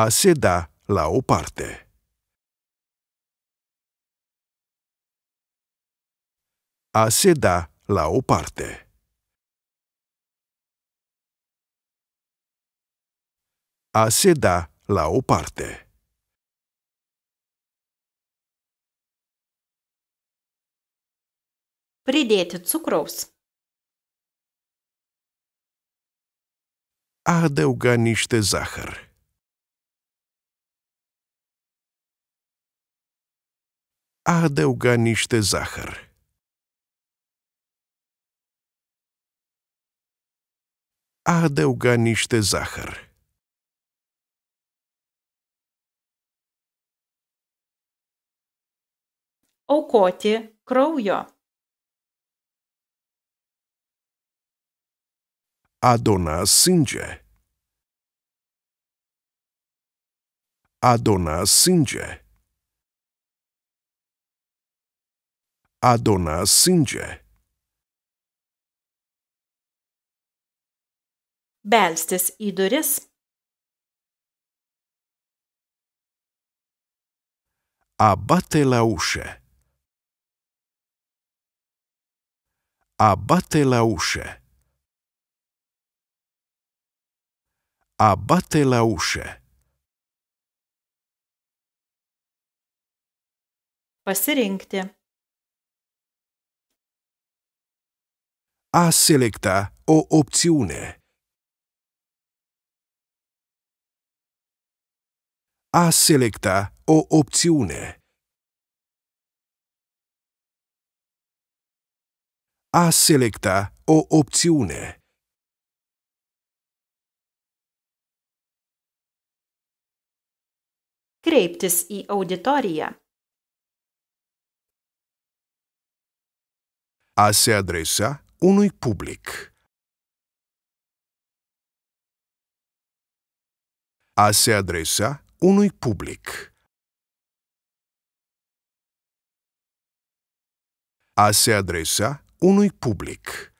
A se da la o parte. A se da la o parte. A se da la o parte. Pridėti cukraus. a adăuga niște zahăr. A adăuga niște zahăr. a adăuga niște zahăr. Ocote, crăuio. adona sânge. Adona sânge. Adona sânge. Belstis į duris. A bate la ușă. A bate la ușă. a bate la ușă. Pasirinkti. A selecta o opțiune. A selecta o opțiune. A selecta o opțiune. kreiptis į auditoriją. A se adresa unui public. A se adresa unui public. A se adresa unui public.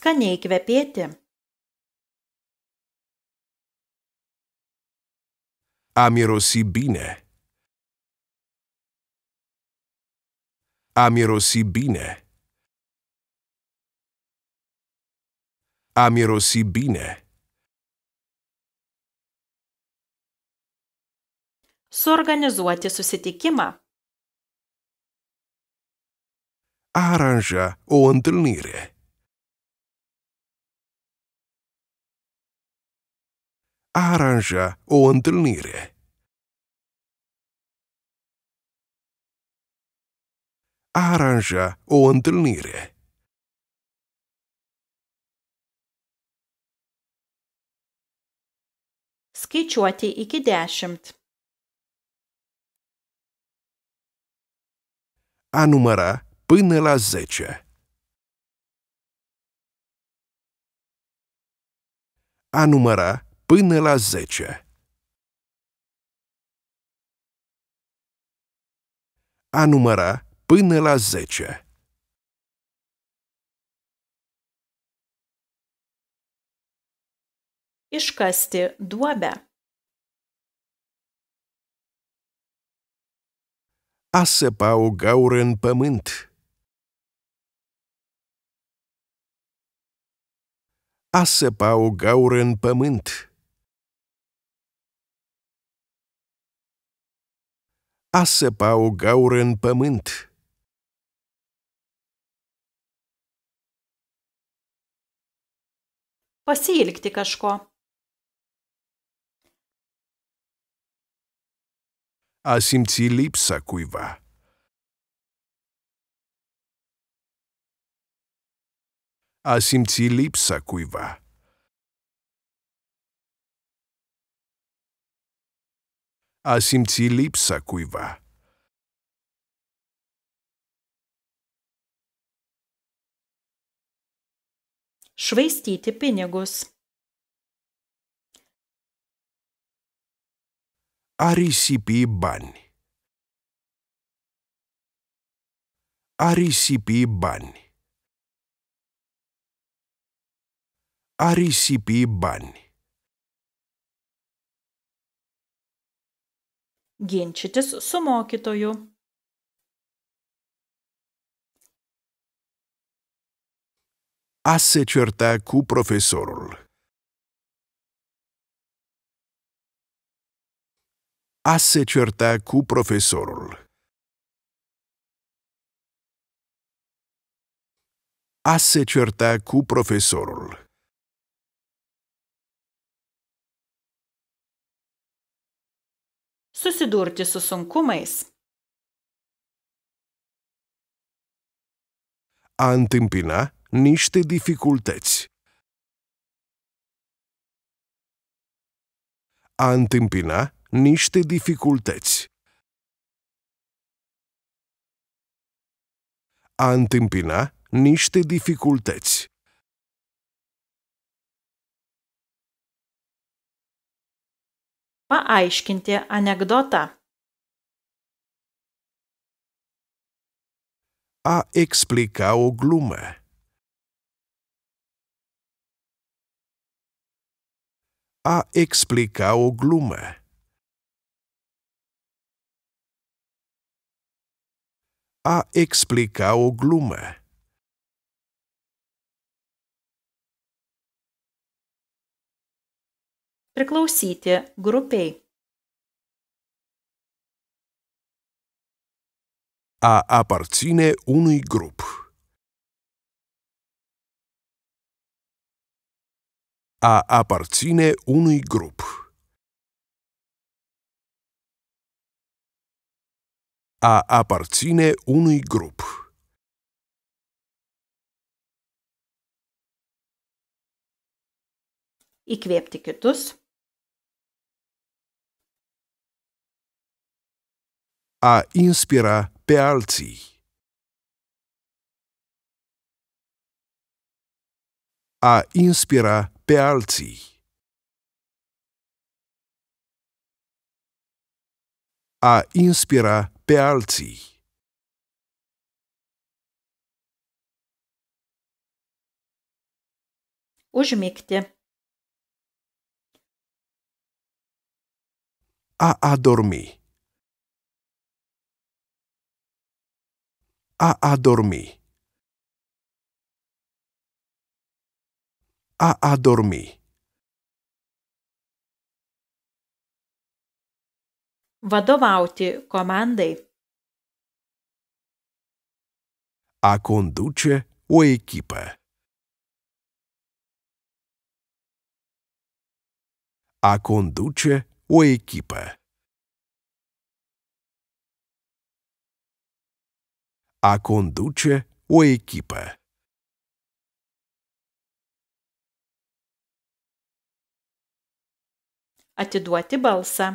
skaniai kvepėti. Amyrosybinė. Amyrosybinė. Amyrosybinė. Suorganizuoti susitikimą. Aranja o întâlnire. a aranja o întâlnire. A aranja o întâlnire. Skaičiuoti iki dešimt. A numara până la zece. A numara până la 10. A număra până la 10. Iškasti duobę. A săpa o gaură în pământ. A săpa o gaură în pământ. асепау гаурен памынт. Pasilgti kažko. Asimti lipsa kuiva. Asimti lipsa kuiva. asimți lipsa cuiva. Švaistyti pinigus. A risipi bani. A risipi bani. A risipi bani. ginčytis su mokytoju A se certa cu profesorul. A se certa cu profesorul. A se certa cu profesorul. susidurti su sunkumais. A întâmpina niște dificultăți. A întâmpina niște dificultăți. A întâmpina niște dificultăți. paaiškinti anekdotą. A explica o glumă. A explica o glumă. A explica o glumă. priklausyti grupiai. A aparține unui grup. A aparține unui grup. A aparține unui grup. Įkvėpti kitus. a inspira pe alții. A inspira pe alții. A inspira pe alții. Užmigti. A adormi. a adormi. A a dormi. Vadovauti komandai. A conduce o echipă. A conduce o echipă. a conduce o echipă. Atiduoti balsa.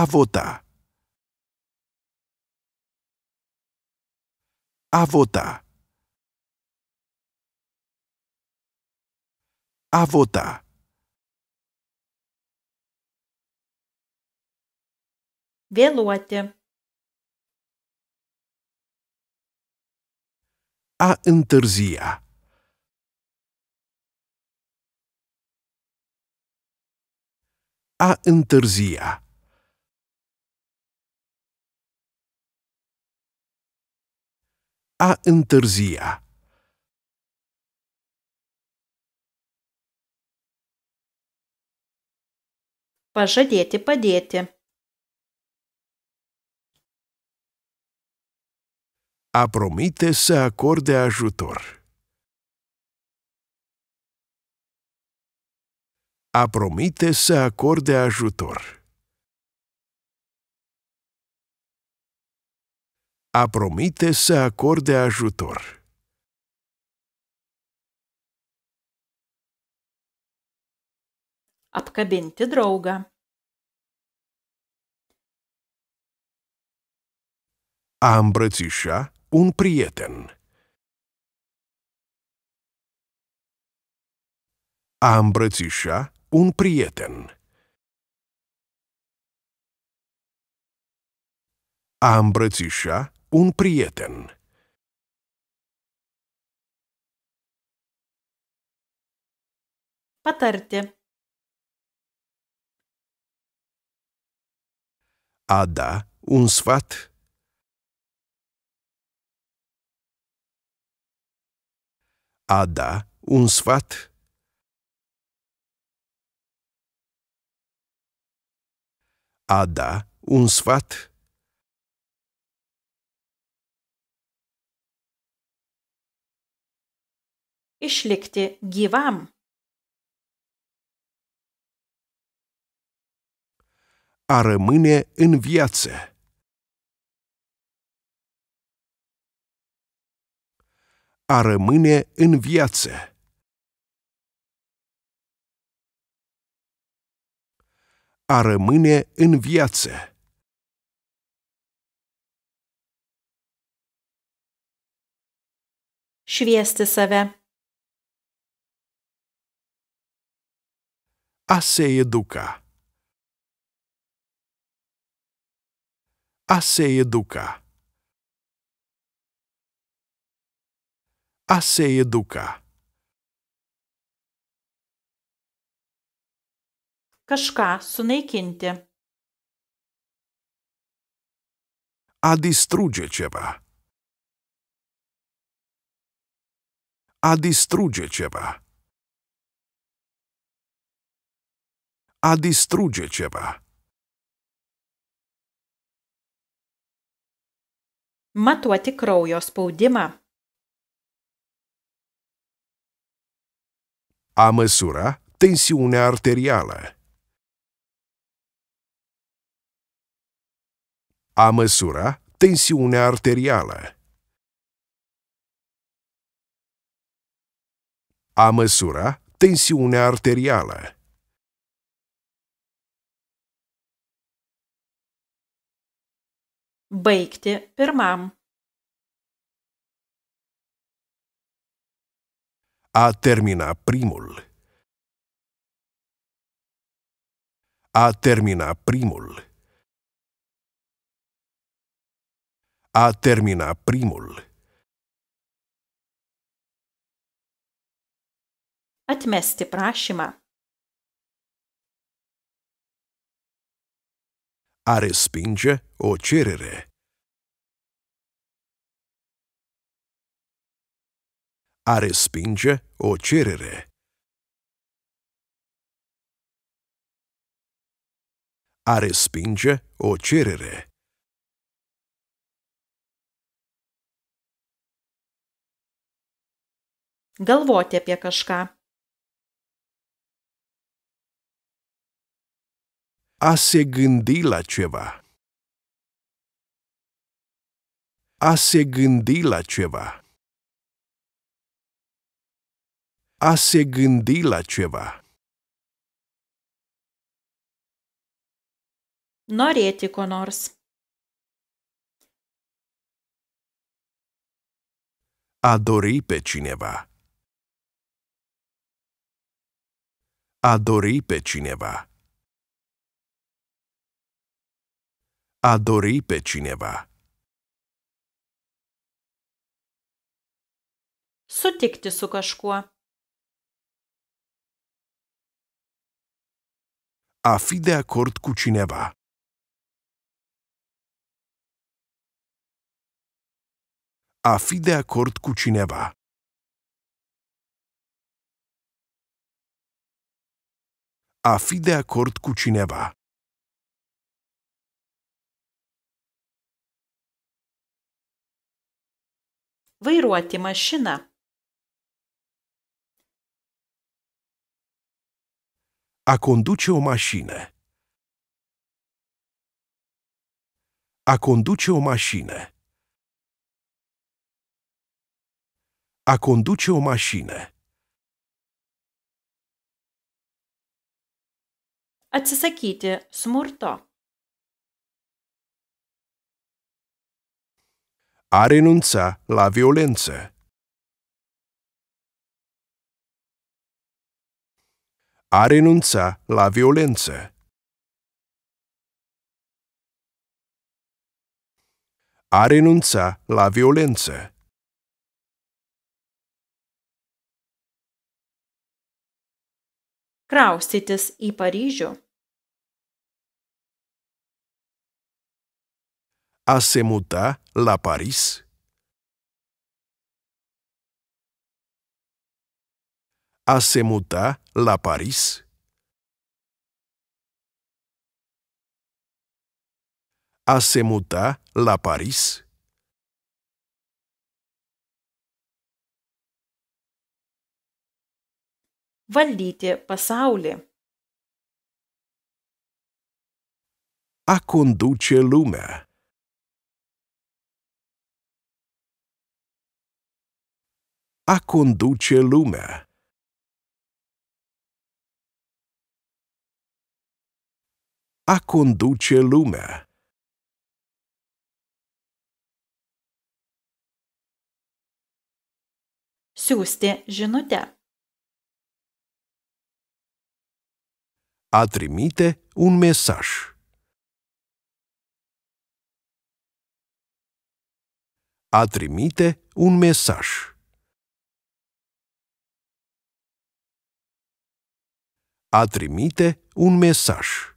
A vota. A vota. A votar. Vėluoti. A întârzia. A întârzia. A întârzia. Pažadėti padėti. a promite să acorde ajutor. A promite să acorde ajutor. A promite să acorde ajutor. apkabinti draugą. A îmbrățișa un prieten A îmbrățișa un prieten A îmbrățișa un prieten Patarte. A da un sfat A da un sfat? A da un sfat? Išlikti gyvam. A rămâne în viață. a rămâne în viață. A rămâne în viață. Šviesti Seve. A se educa. A se educa. a se educar. Kažką sunaikinti. A distrugge ceva. A distrugge ceva. A distrugge ceva. Matuoti kraujo spaudimą. A măsura tensiunea arterială. A măsura tensiunea arterială. A măsura tensiunea arterială. Baigti pirmam. A termina primul. A termina primul. A termina primul. Atmesti, prašymą. A respinge o cerere. a respinge o cerere. A respinge o cerere. Galvoti apie kažką. A se gândi la ceva. A se gândi la ceva. a se gândi la ceva. Norieti cu nors. A dori pe cineva. A dori pe cineva. A dori pe cineva. Sutikti su kažkuo. A fi de acord cu cineva. A fi de acord cu cineva. A fi de acord cu cineva. Vairuoti mașina. A conduce o mașină. A conduce o mașină. A conduce o mașină. Atsisakyti smurto. A renunța la violență. a renunța la violență. A renunța la violență. Kraustytis į Paryžių. A se muta la Paris. a se muta la Paris? A se muta la Paris? valdyti pasaulį. A conduce lumea. A conduce lumea. a conduce lumea. Siuste žinutę. A trimite un mesaj. A trimite un mesaj. A trimite un mesaj.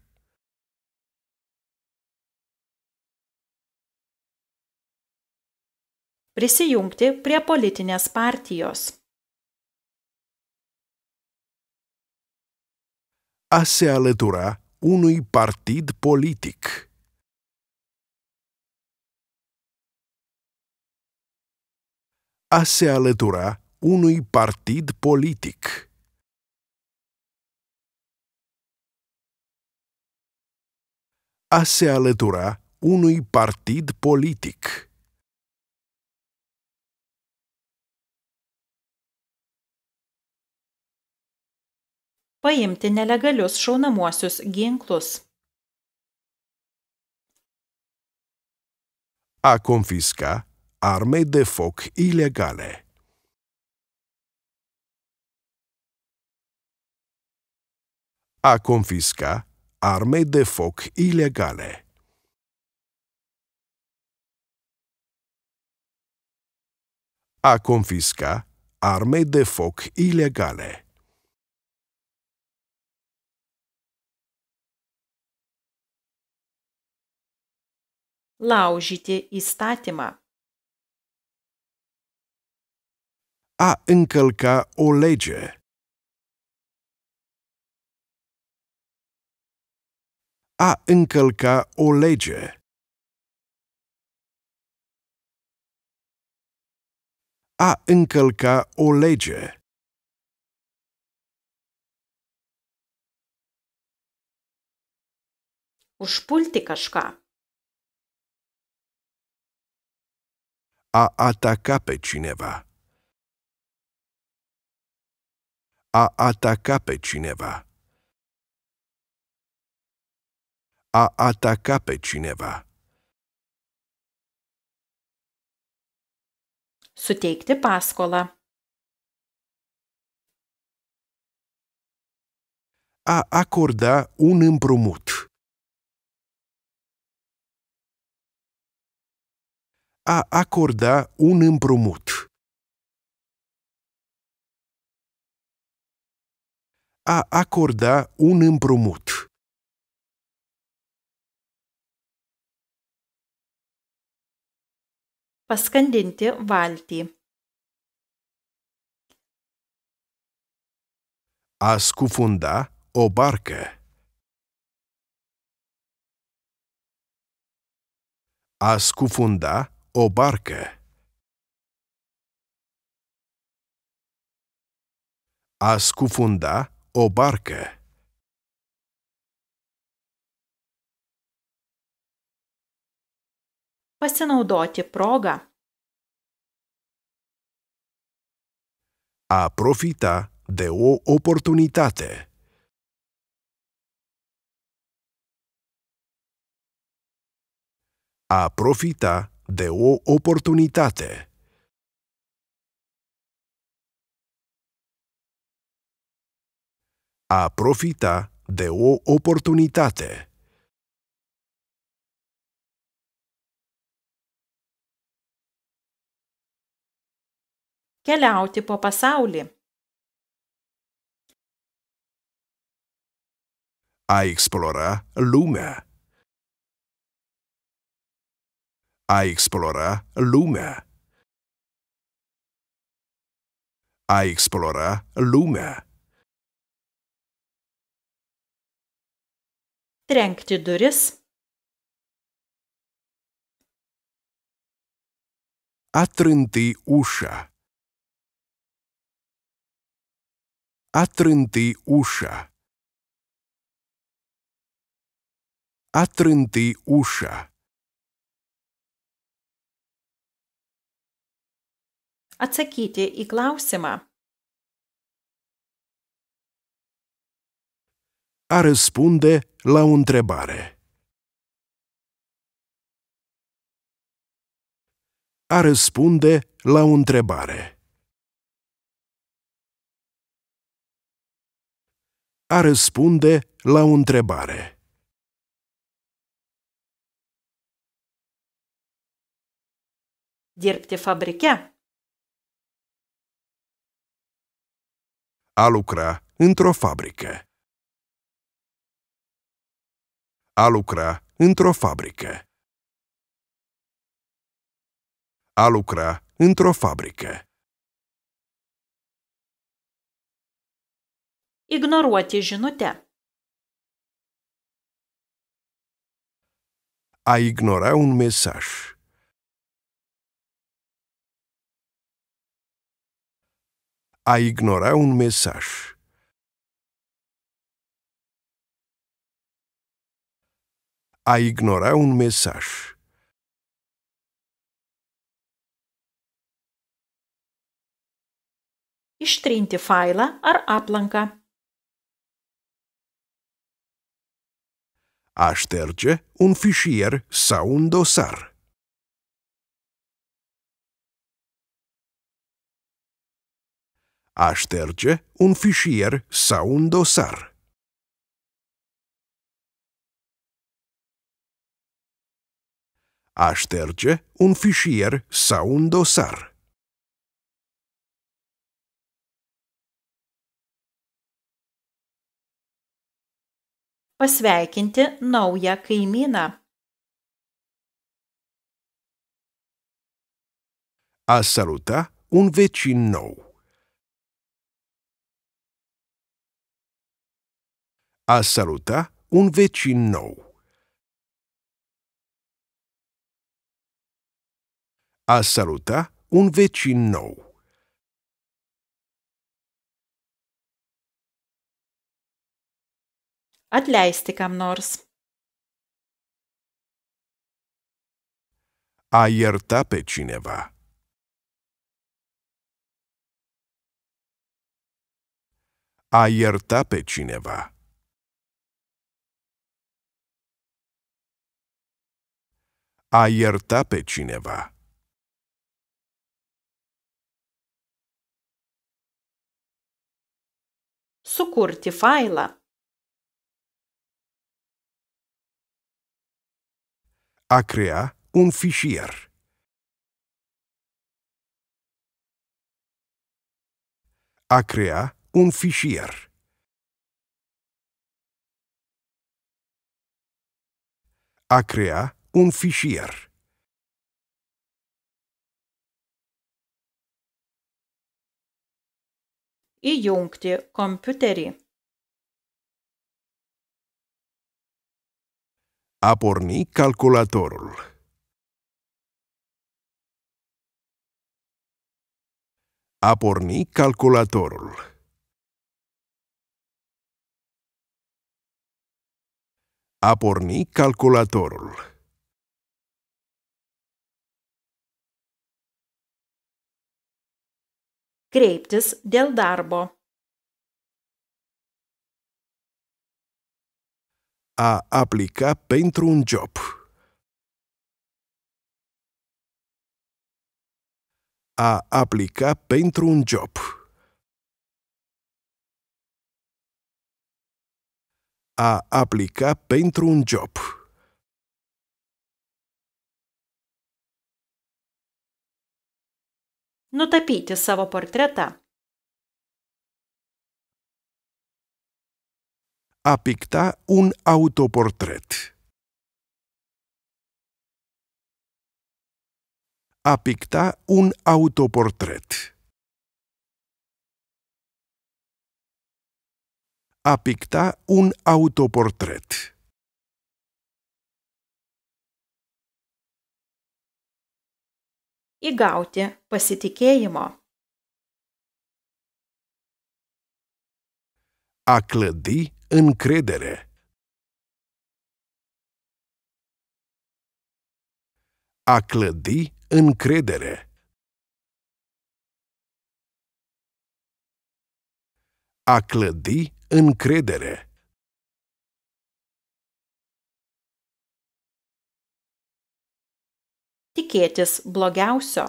prisijungti prie politinės partijos. Ase alătura unui partid politic. Ase alătura unui partid politic. Ase alătura unui partid politic. paimti nelegalius šaunamuosius ginklus. A confisca arme de foc ilegale. A confisca arme de foc ilegale. A confisca arme de foc ilegale. Laužyti įstatymą. A încălca o lege. A încălca o lege. A încălca o lege. Užpulti kažką. A ataca pe cineva. A ataca pe cineva. A ataca pe cineva. Suteikti paskolą. A acorda un împrumut. a acorda un împrumut. A acorda un împrumut. Pascandente Valti A scufunda o barcă. A scufunda o barcă. A scufunda o barcă. Pasinaudoti proga. A profita de o oportunitate. A profita de o oportunitate. A profita de o oportunitate. Keliauti po pasaulį. A explora lumea. A explora lumea. A explora lumea. Trenkti duris. A ușa. A ușa. A ușa. Atsakyti į klausimą. A răspunde la o întrebare. A răspunde la o întrebare. A răspunde la o întrebare. dirbti fabrike A lucra într-o fabrică. A lucra într-o fabrică. A lucra într-o fabrică. Ignoruate žinutę. A ignora un mesaj. a ignora un mesaj. A ignora un mesaj. Ištrinti failą ar aplanką. A un fișier sau un dosar. a șterge un fișier sau un dosar. A șterge un fișier sau un dosar. pasveikinti naują kaimyną. A saluta un vecin nou. a saluta un vecin nou. A saluta un vecin nou. Atleisti kam nors. A ierta pe cineva. A ierta pe cineva. A ierta pe cineva. Sucurti faila. A crea un fișier. A crea un fișier. A crea un fișier. Įjungti kompiuterį. Aporni porni calculatorul. Aporni calculatorul. Aporni calculatorul. Greiptis dėl darbo. A aplica pentru un job. A aplica pentru un job. A aplica pentru un job. nutapyti savo portretą. A un autoportret. Apicta un autoportret. A un autoportret. įgauti pasitikėjimo. A clădi încredere. A clădi încredere. A clădi încredere. tikėtis blogiausio.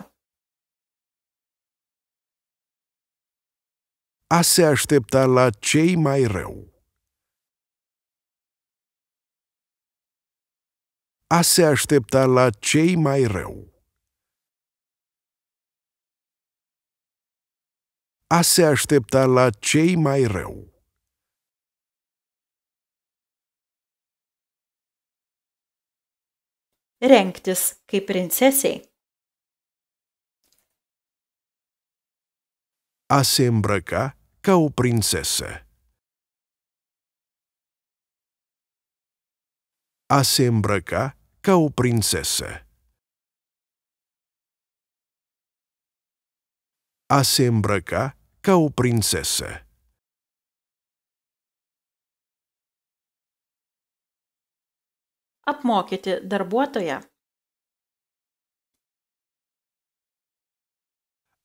Se aștepta la cei mai rău. A se aștepta la cei mai rău. A se aștepta la cei mai rău. rengtis kaip princesei. A se princese. ca o princese. A se princese. ca o princesă. apmokyti darbuotoją.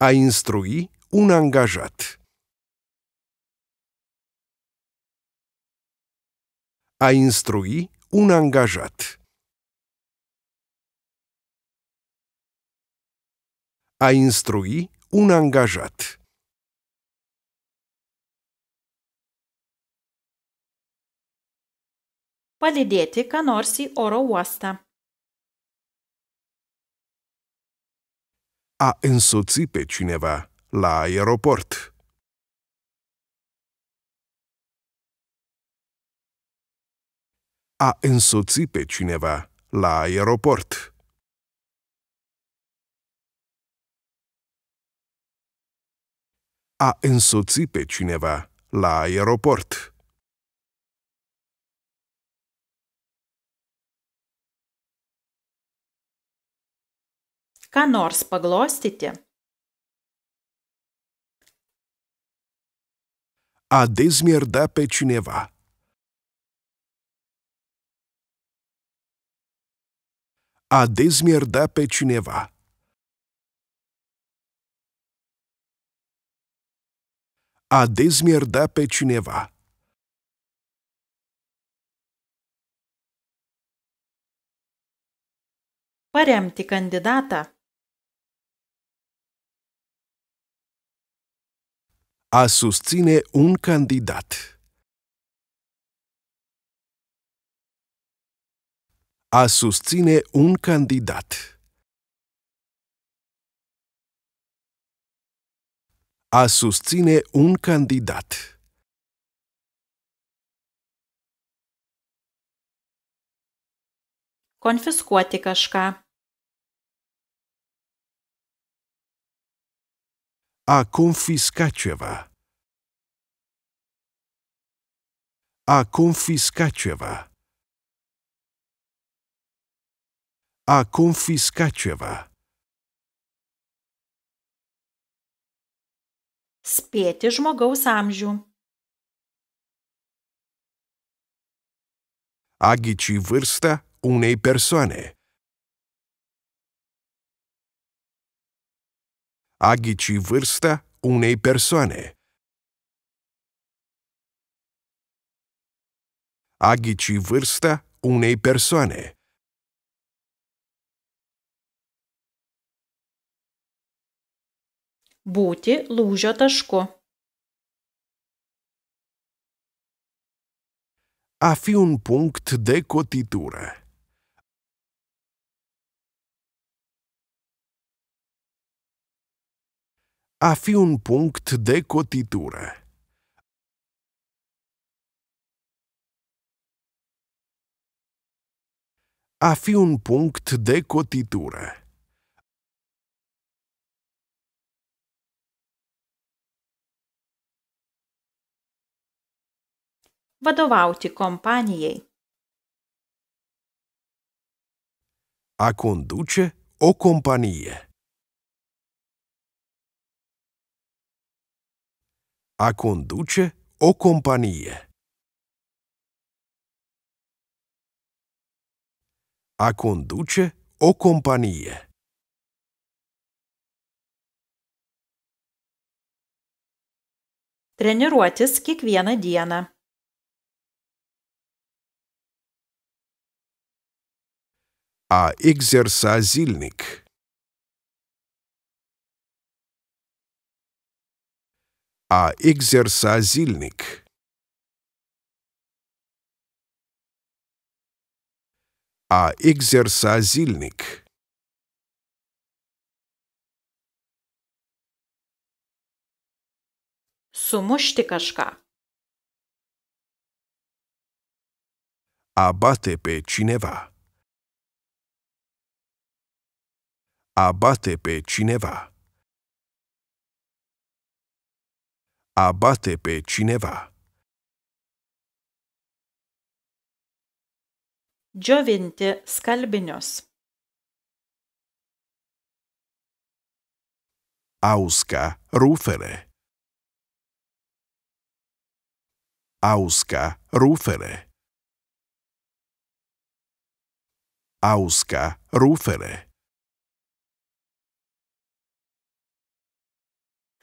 A instrui un angajat. A instrui un angajat. A instrui un angajat. palidėti, ką nors į oro uostą. A insucipe pe cineva la aeroport. A insucipe pe cineva la aeroport. a insucipe pe cineva la aeroport. ką nors paglostyti? A dezmierda pe cineva. A dezmierda pe cineva. A dezmierda pe cineva. Paremti kandidatą. A susține un candidat. A susține un candidat. A susține un candidat. Confiscuoti kažką. a confiscaćeva a confiscaćeva a confiscaćeva spėti žmogaus amžių a ghici vârsta unei persoane a ghici vârsta unei persoane. A ghici vârsta unei persoane. būti lūžio tašku. A fi un punct de cotitură. a fi un punct de cotitură. A fi un punct de cotitură. vadovauti companiei. A conduce o companie. A conduce o companie. A conduce o companie. Treniruotis kiekvieną dieną. A exersa zilnic. a exersa zilnic. A exersa zilnic. Sumušti kažką. A bate pe cineva. A bate pe cineva. abate pe cineva. Džiovinti skalbinius. Ausca rufere. Ausca rufere. Ausca rufere.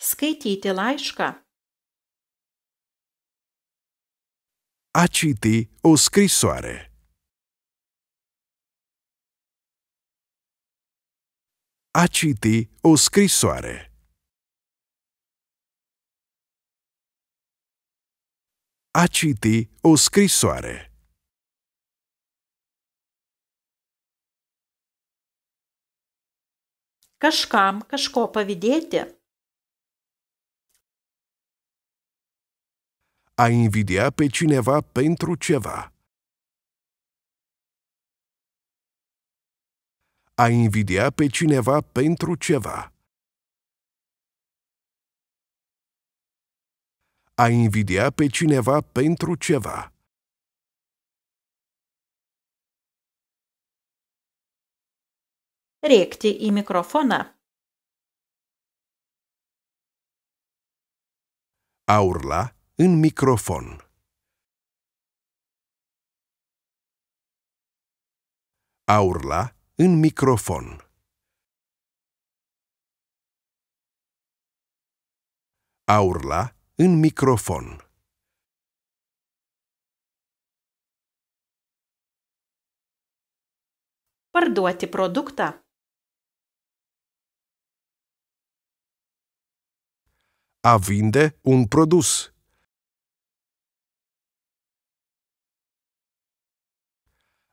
Skaityti laišką. ACT o scrisoare. A citi o scrisoare. A citi o scrisoare. Kažkam kažko pavydėti. a invidia pe cineva pentru ceva. A invidia pe cineva pentru ceva. A invidia pe cineva pentru ceva. Recte i microfona. A urla în microfon. A urla în microfon. A urla în microfon. Parduoti produktą. A vinde un produs.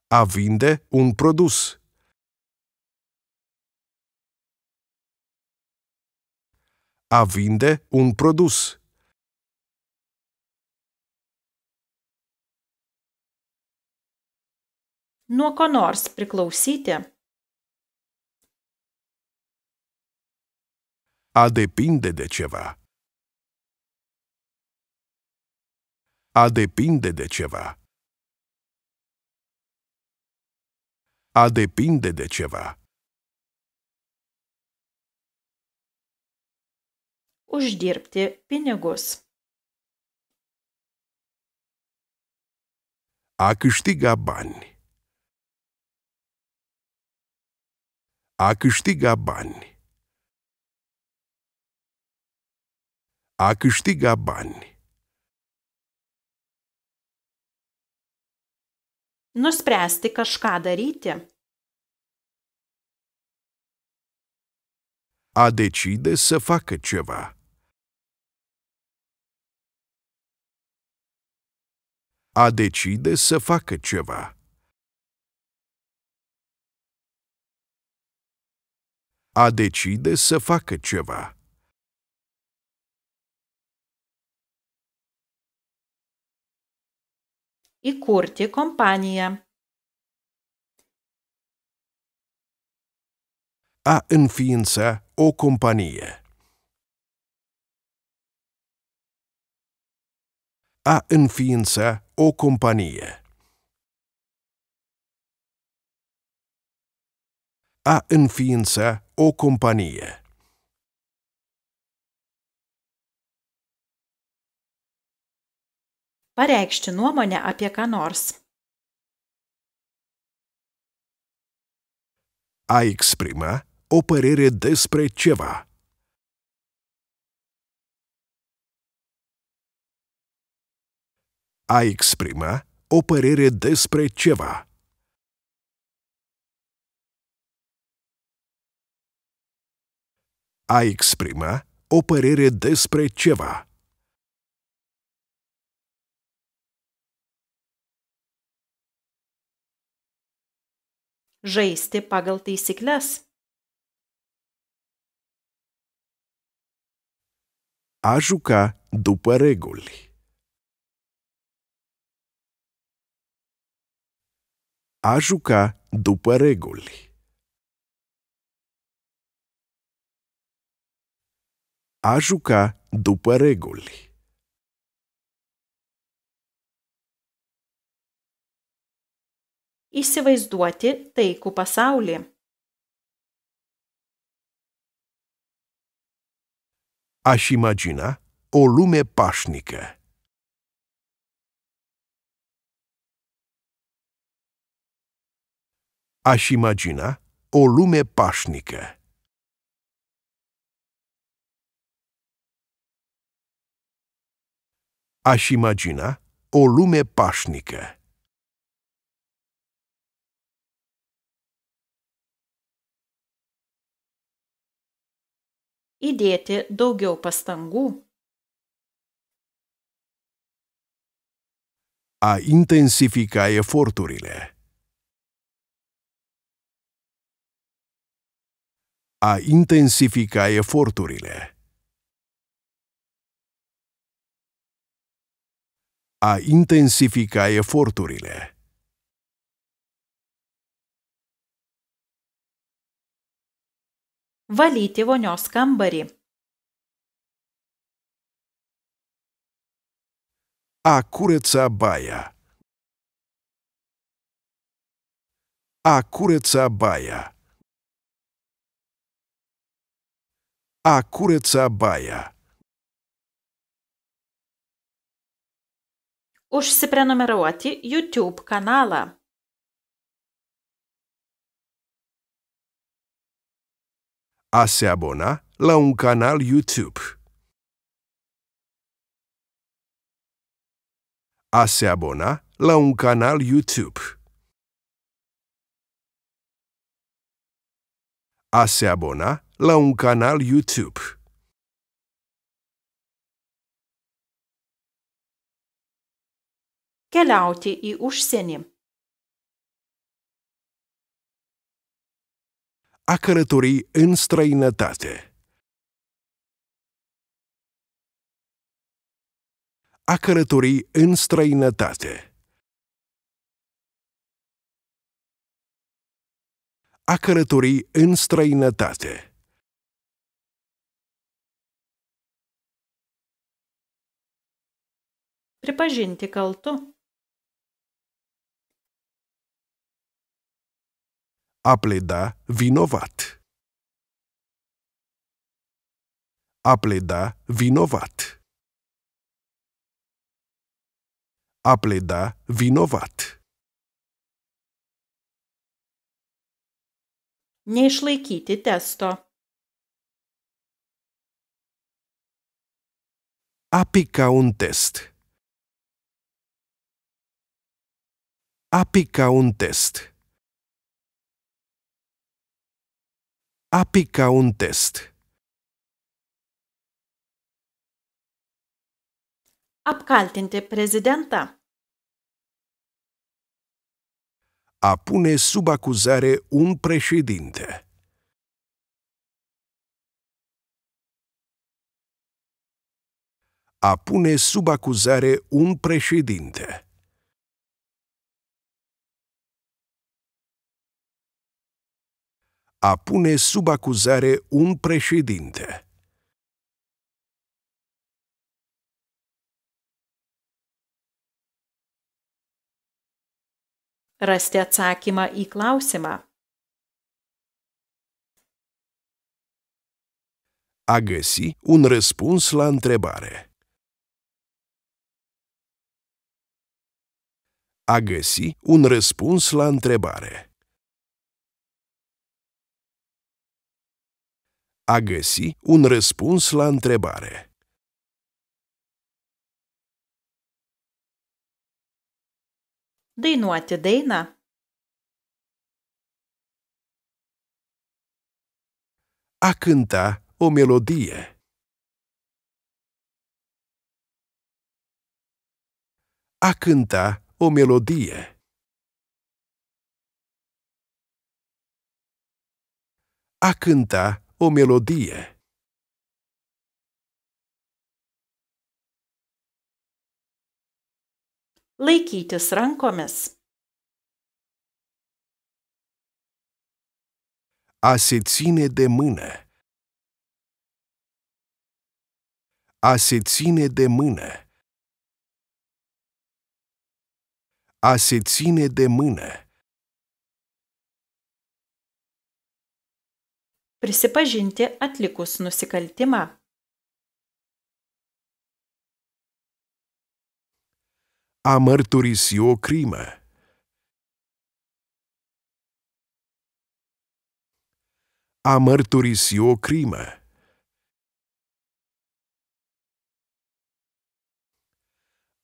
A vinde un produs. A vinde un produs. Nuo ko nors priklausyti. A depinde de ceva. A depinde de ceva. a depinde de ceva. Uždirbti pinigus. A câștiga bani. A câștiga bani. A câștiga bani. nuspręsti kažką daryti. A decide să facă ceva. A decide să facă ceva. A decide să facă ceva. e curte A enfiança ou companhia. A enfiança ou companhia. A enfiança ou companhia. pareikšti nuomonę apie ką nors. A exprima o părere despre ceva. A exprima o părere despre ceva. A exprima o părere despre ceva. žaisti pagal taisyklės. A juca după reguli. A juca după reguli. A juca după reguli. įsivaizduoti taikų pasaulį. Aș imagina o lume pașnică. Aș imagina o lume pașnică. Aș imagina o lume pașnică. įdėti daugiau pastangų. A intensifica eforturile. A intensifica eforturile. A intensifica eforturile. valyti vonios kambarį. А курица бая. А курица бая. А курица бая. Užsiprenumeruoti YouTube kanalą. a se abona la canal YouTube. A se abona la canal YouTube. A se abona la canal YouTube. Keliauti į užsienį. a călători în străinătate. A călători în străinătate. A călători în străinătate. Pripažinti kaltu. pleda vinovat. A pleda vinovat. A pleda vinovat. Neišlaikyti testo. Apika un test. Apika un test. a pica un test. Apkaltinte prezidenta. A pune sub acuzare un președinte. A pune sub acuzare un președinte. a pune sub acuzare un președinte. Rasti atsakymą į klausimą. A găsi un răspuns la întrebare. A găsi un răspuns la întrebare. A găsi un răspuns la întrebare. Dăinuate dainą. A cânta o melodie. A cânta o melodie. A cânta ou melodia. Laikytis rankomis. A se de mână. A se de mână. A se de mână. prisipažinti atlikus nusikaltimą a mărturisi o crimă. A mărturisi o crimă.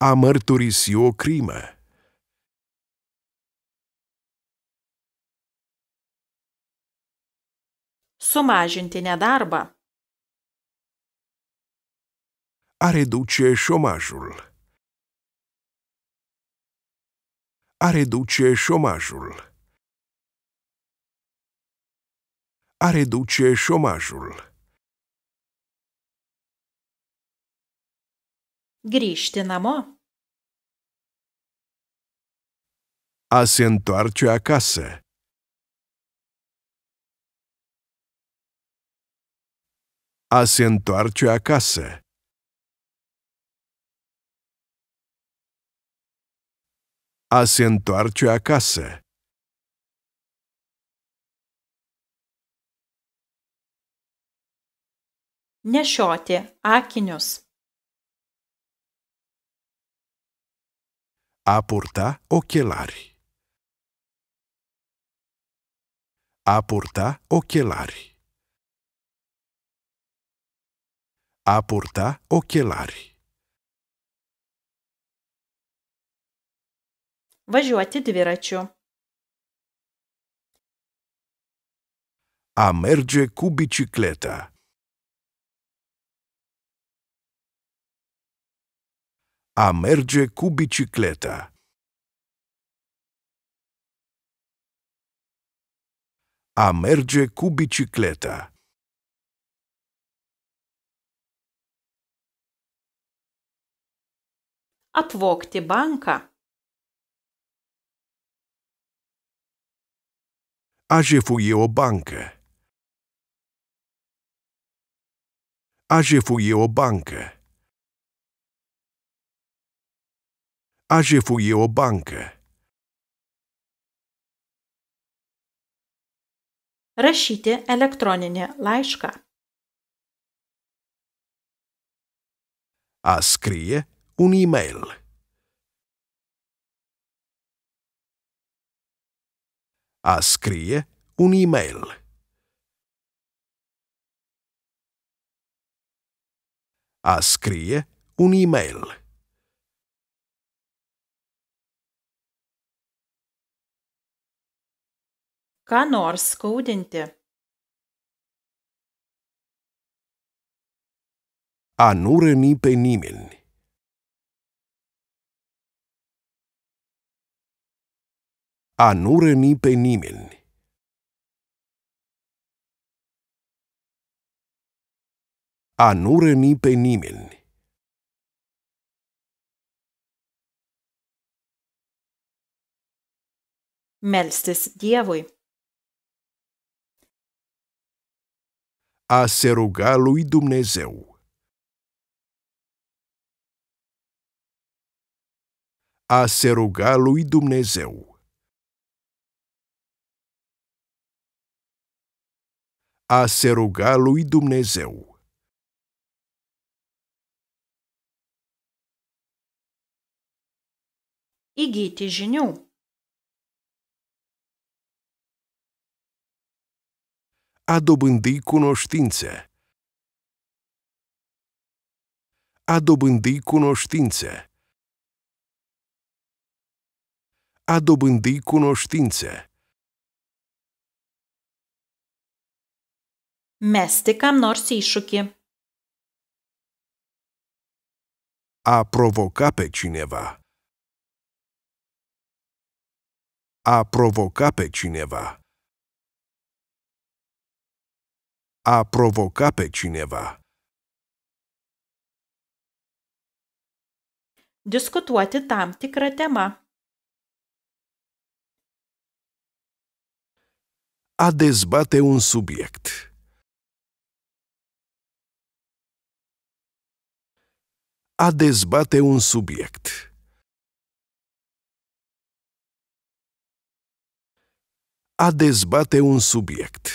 A mărturisi o crimă. sumažinti nedarbą. A reduce șomajul. A reduce șomajul. A reduce șomajul. Grįžti namo. A se întoarce acasă. assentarci a casa. Assentarci a casa. Nešioti akinius. A purta ochelari. A purta ochelari. a purta ochelari. Važiuoti dviračiu. A merge cu bicicleta. A merge cu bicicleta. A merge cu bicicleta. apvogti banką. Ajefuieo bancă. Ajefuieo bancă. Ajefuieo bancă. Rašyti elektroninį laišką. A scrie un e-mail. A scrie un e-mail. A scrie un e-mail. Ką nors skaudinti. A nu răni pe nimeni. A nu răni pe nimeni. A nu răni pe nimeni. Melstis Dievui. A se ruga lui Dumnezeu. A se ruga lui Dumnezeu. a seruga lui Dumnezeu. Igite Jiniu. A dobândi cunoștințe. A dobândi cunoștințe. A dobândi cunoștințe. Mesti kam nors iššūkį. A provoca pe cineva. A provoca pe cineva. A provoca pe cineva. Diskutuoti tam tikrą temą. A dezbate un subiect. a dezbate un subiect. A dezbate un subiect.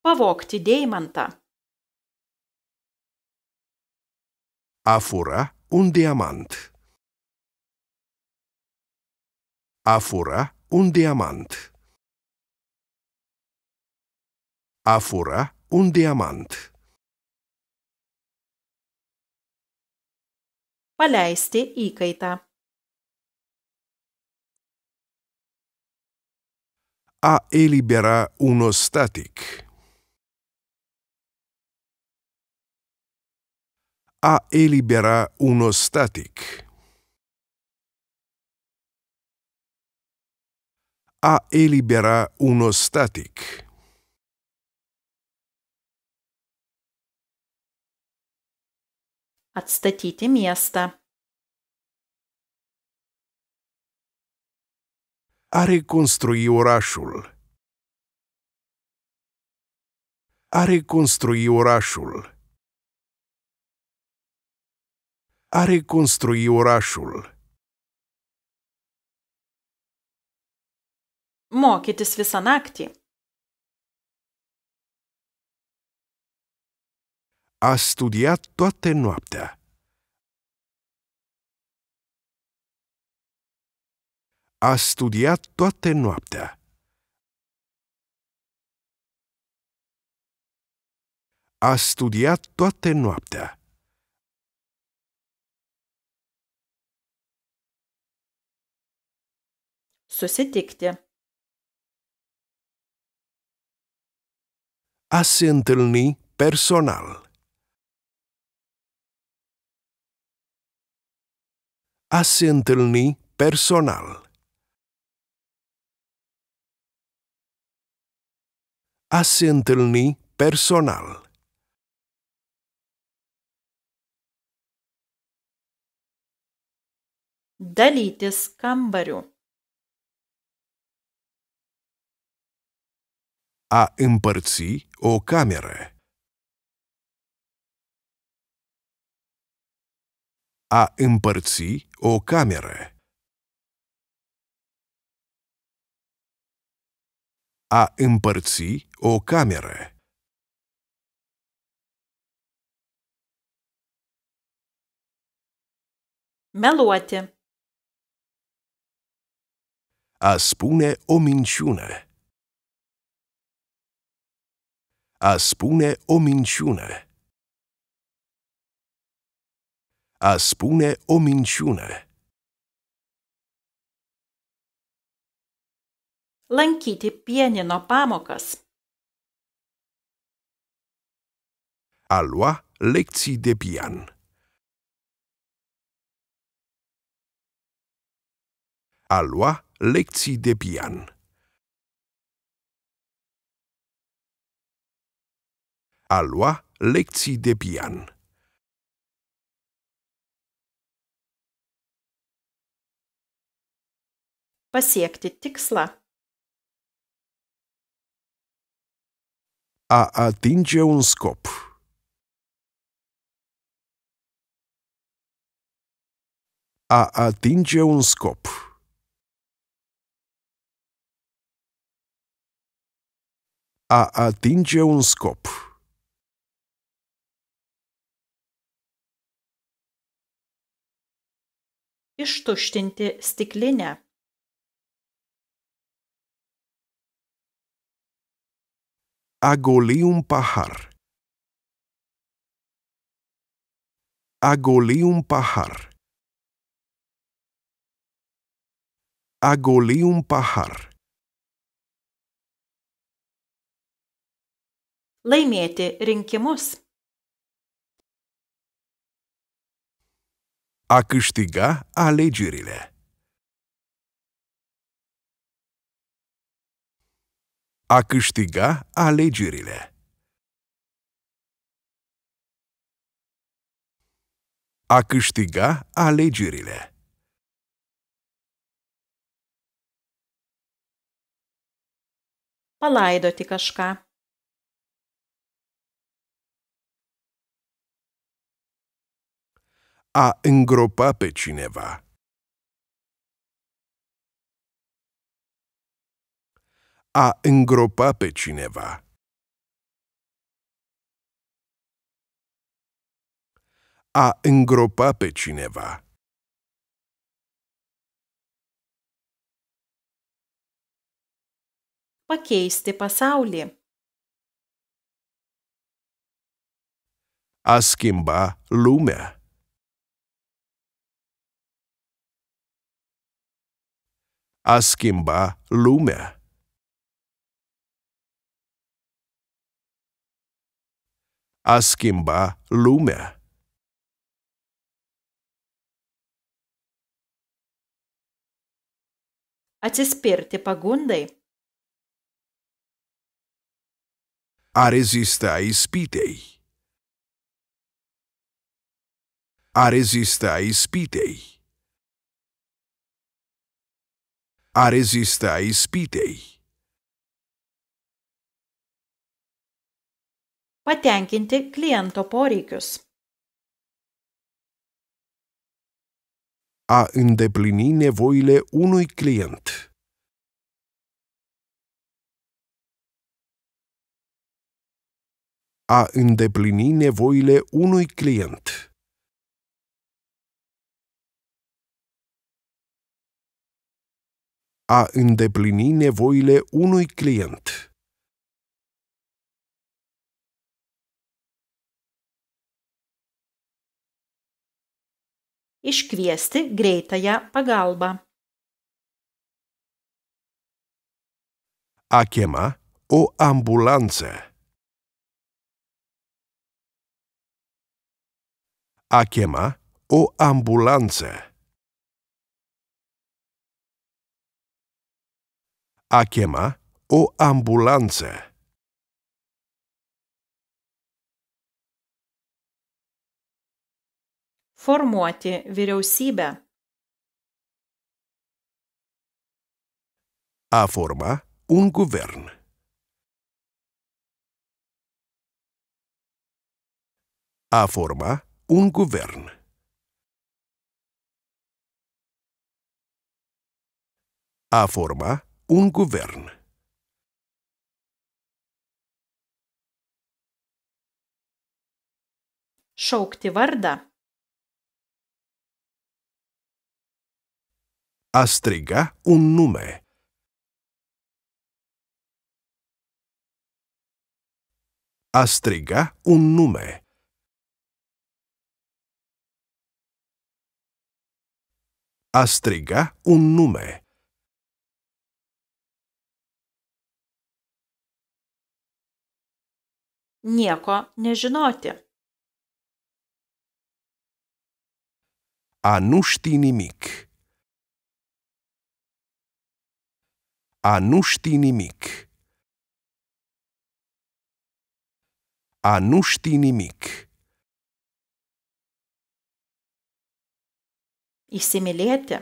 Pavocti deimanta. A fura un diamant. A fura un diamant. A fura un diamant. Paleisti įkaitą. A elibera unostatic. A elibera unostatic. A elibera unostatic. Отстатите место. A reconstrui orașul. A reconstrui orașul. A reconstrui orașul. Mokytis visą naktį. a studiat toată noaptea. A studiat toată noaptea. A studiat toată noaptea. Susitikti. A se întâlni personal. a se întâlni personal. A se întâlni personal. Dalytis kambariu. A împărți o cameră. a împărți o cameră. A împărți o cameră. Meluate. A spune o minciună. A spune o minciună. a spune o minciună. Lankyti pienino pamokas. A lua lecții de pian. A lua de pian. A lua de pian. pasiekti tikslą. A atinge un scop. A atinge un scop. A atinge un scop. Ištuštinti stiklinę. Agolí un pajar. Agolí un pajar. Agolí un pajar. Laimėti rinkimus. A câștiga alegerile. A câștiga alegerile. A câștiga alegerile. Palaidoti kažką. A îngropa pe cineva. a îngropa pe cineva. A îngropa pe cineva. pakeisti pasaulį. A schimba lumea. A schimba lumea. a schimba lumea. Ați sperte pagundei? A rezista ispitei. A rezista ispitei. A rezista ispitei. patenkinti kliento poreikius. A îndeplini nevoile unui client. a îndeplini nevoile unui client. A îndeplini nevoile unui client. iškviesti greitąją pagalbą. Akema o ambulanță. Akema o ambulanță. Akema o ambulanță. formuoti vyriausybę. A forma un govern. A forma un govern. A forma un govern. Šaukti vardą. a striga un nume. A striga un nume. A striga un nume. Nieko nežinoti. A nu nimic. A nu ști nimic. A nu ști nimic. Įsimylėti.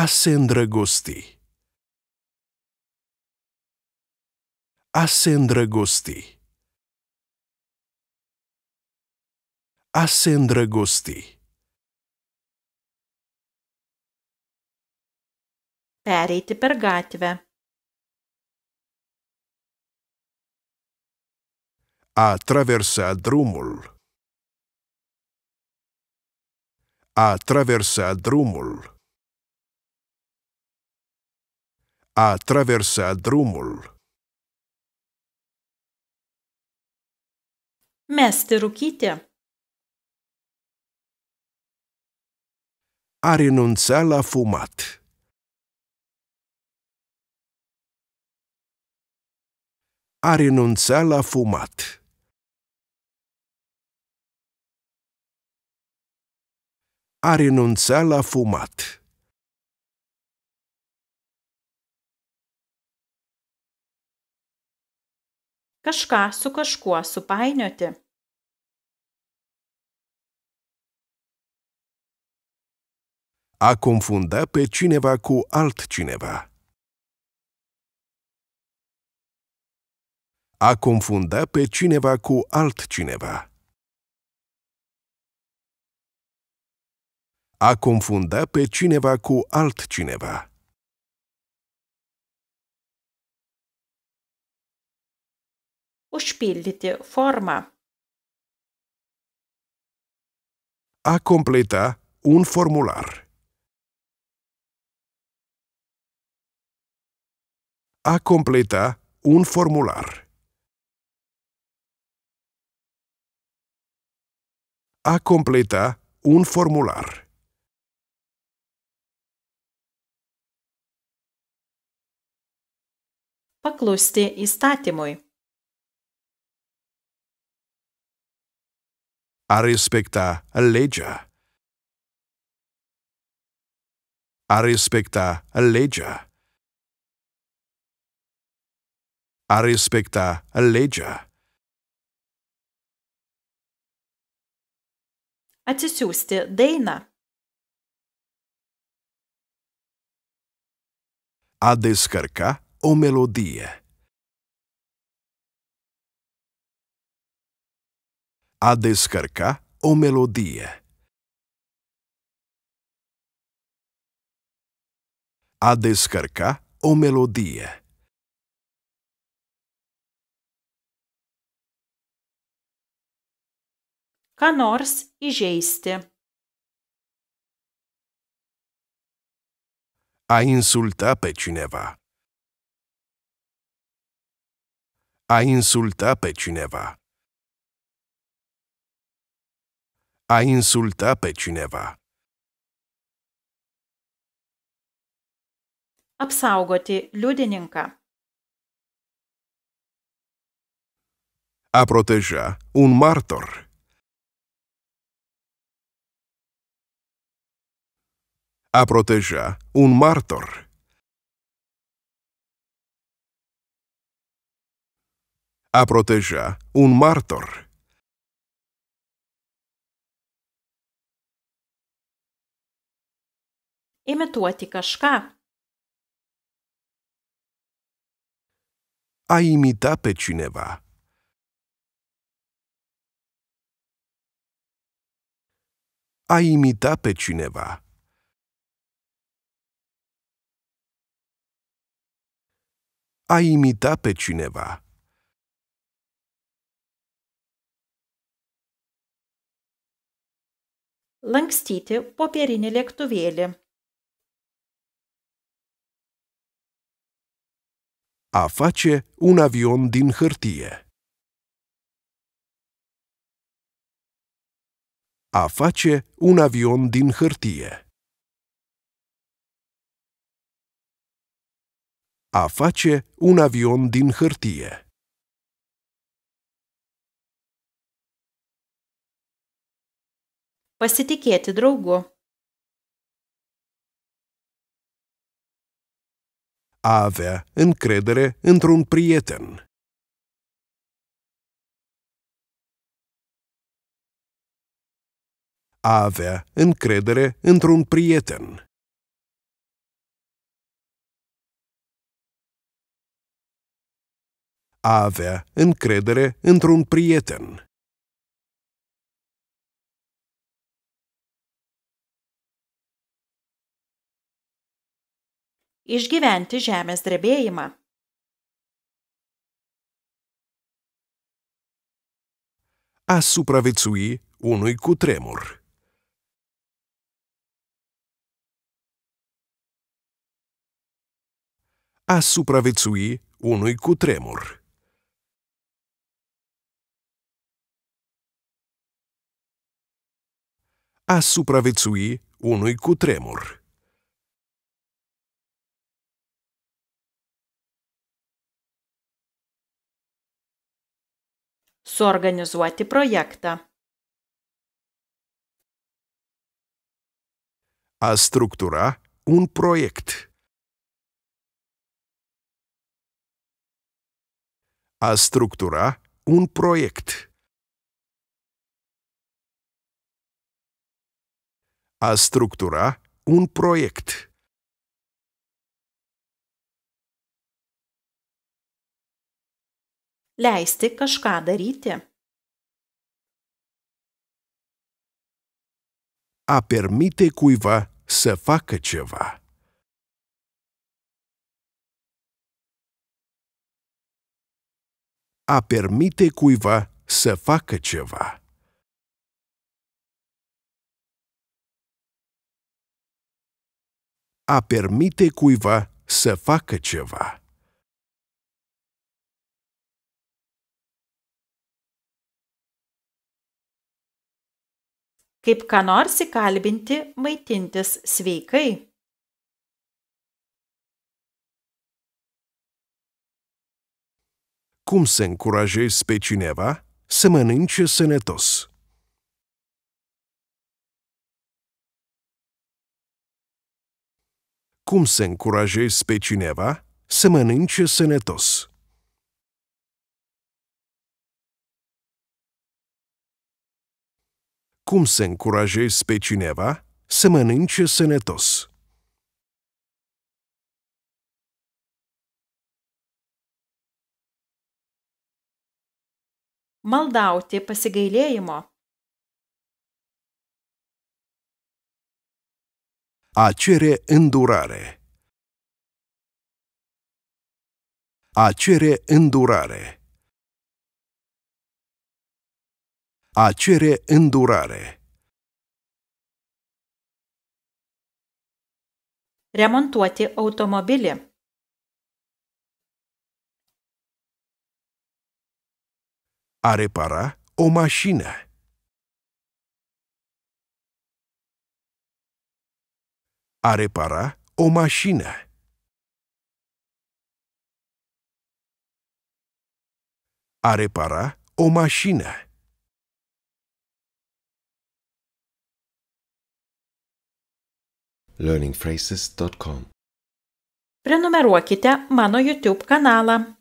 A se îndrăgosti. A se îndrăgosti. A se îndrăgosti. pereiti per gatvę A traversat drumul A traversat drumul A traversat drumul Mesti rukite. A renunțat la fumat. a renunțat la fumat. A renunțat la fumat. Kažką su kažkuo supainioti. A confunda pe cineva cu altcineva. A confunda pe cineva cu altcineva. A confunda pe cineva cu altcineva. Ușpilit forma. A completa un formular. A completa un formular. a completa un formular. Paklusti įstatymui. A respecta legea. A respecta ley. A respecta ley. atsisiųsti dainą. A descarca ou melodia. A descarca ou melodia. A descarca ou melodia. ką nors įžeisti. A insulta pe cineva. A insulta pe cineva. A insulta pe cineva. Apsaugoti liudininką. A proteja un martor. A proteja un martor. A proteja un martor. Imituoti kažką. A imita pe cineva. A imita pe cineva. a imita pe cineva. Lângstite poperinele lėktuvėlį. A face un avion din hârtie. A face un avion din hârtie. A face un avion din hârtie. Pasitikėti draugu. A avea încredere într-un prieten. A avea încredere într-un prieten. a avea încredere într-un prieten. Išgyventi žemės drebėjimą. A supraviețui unui cu tremur. a supraviețui unui cu tremur. a supraviețui unui cutremur. Suorganizuoti projektą. A structura un proiect. A structura un proiect. A structura un proiect. Leisti kažką daryti. A permite cuiva să facă ceva. A permite cuiva să facă ceva. a permite cuiva să facă ceva. Kaip ką nors įkalbinti maitintis sveikai. Cum să încurajezi pe cineva să mănânce sănătos? cum să încurajezi pe cineva să mănânce sănătos. Cum să încurajezi pe cineva să mănânce sănătos? Maldauti pasigailėjimo A cere îndurare. A cere îndurare. A cere îndurare. Remontuoti automobile. A repara o mașină. Are para o mașină. A repara o mașină. learningphrases.com Prenumeruokite mano YouTube kanalą.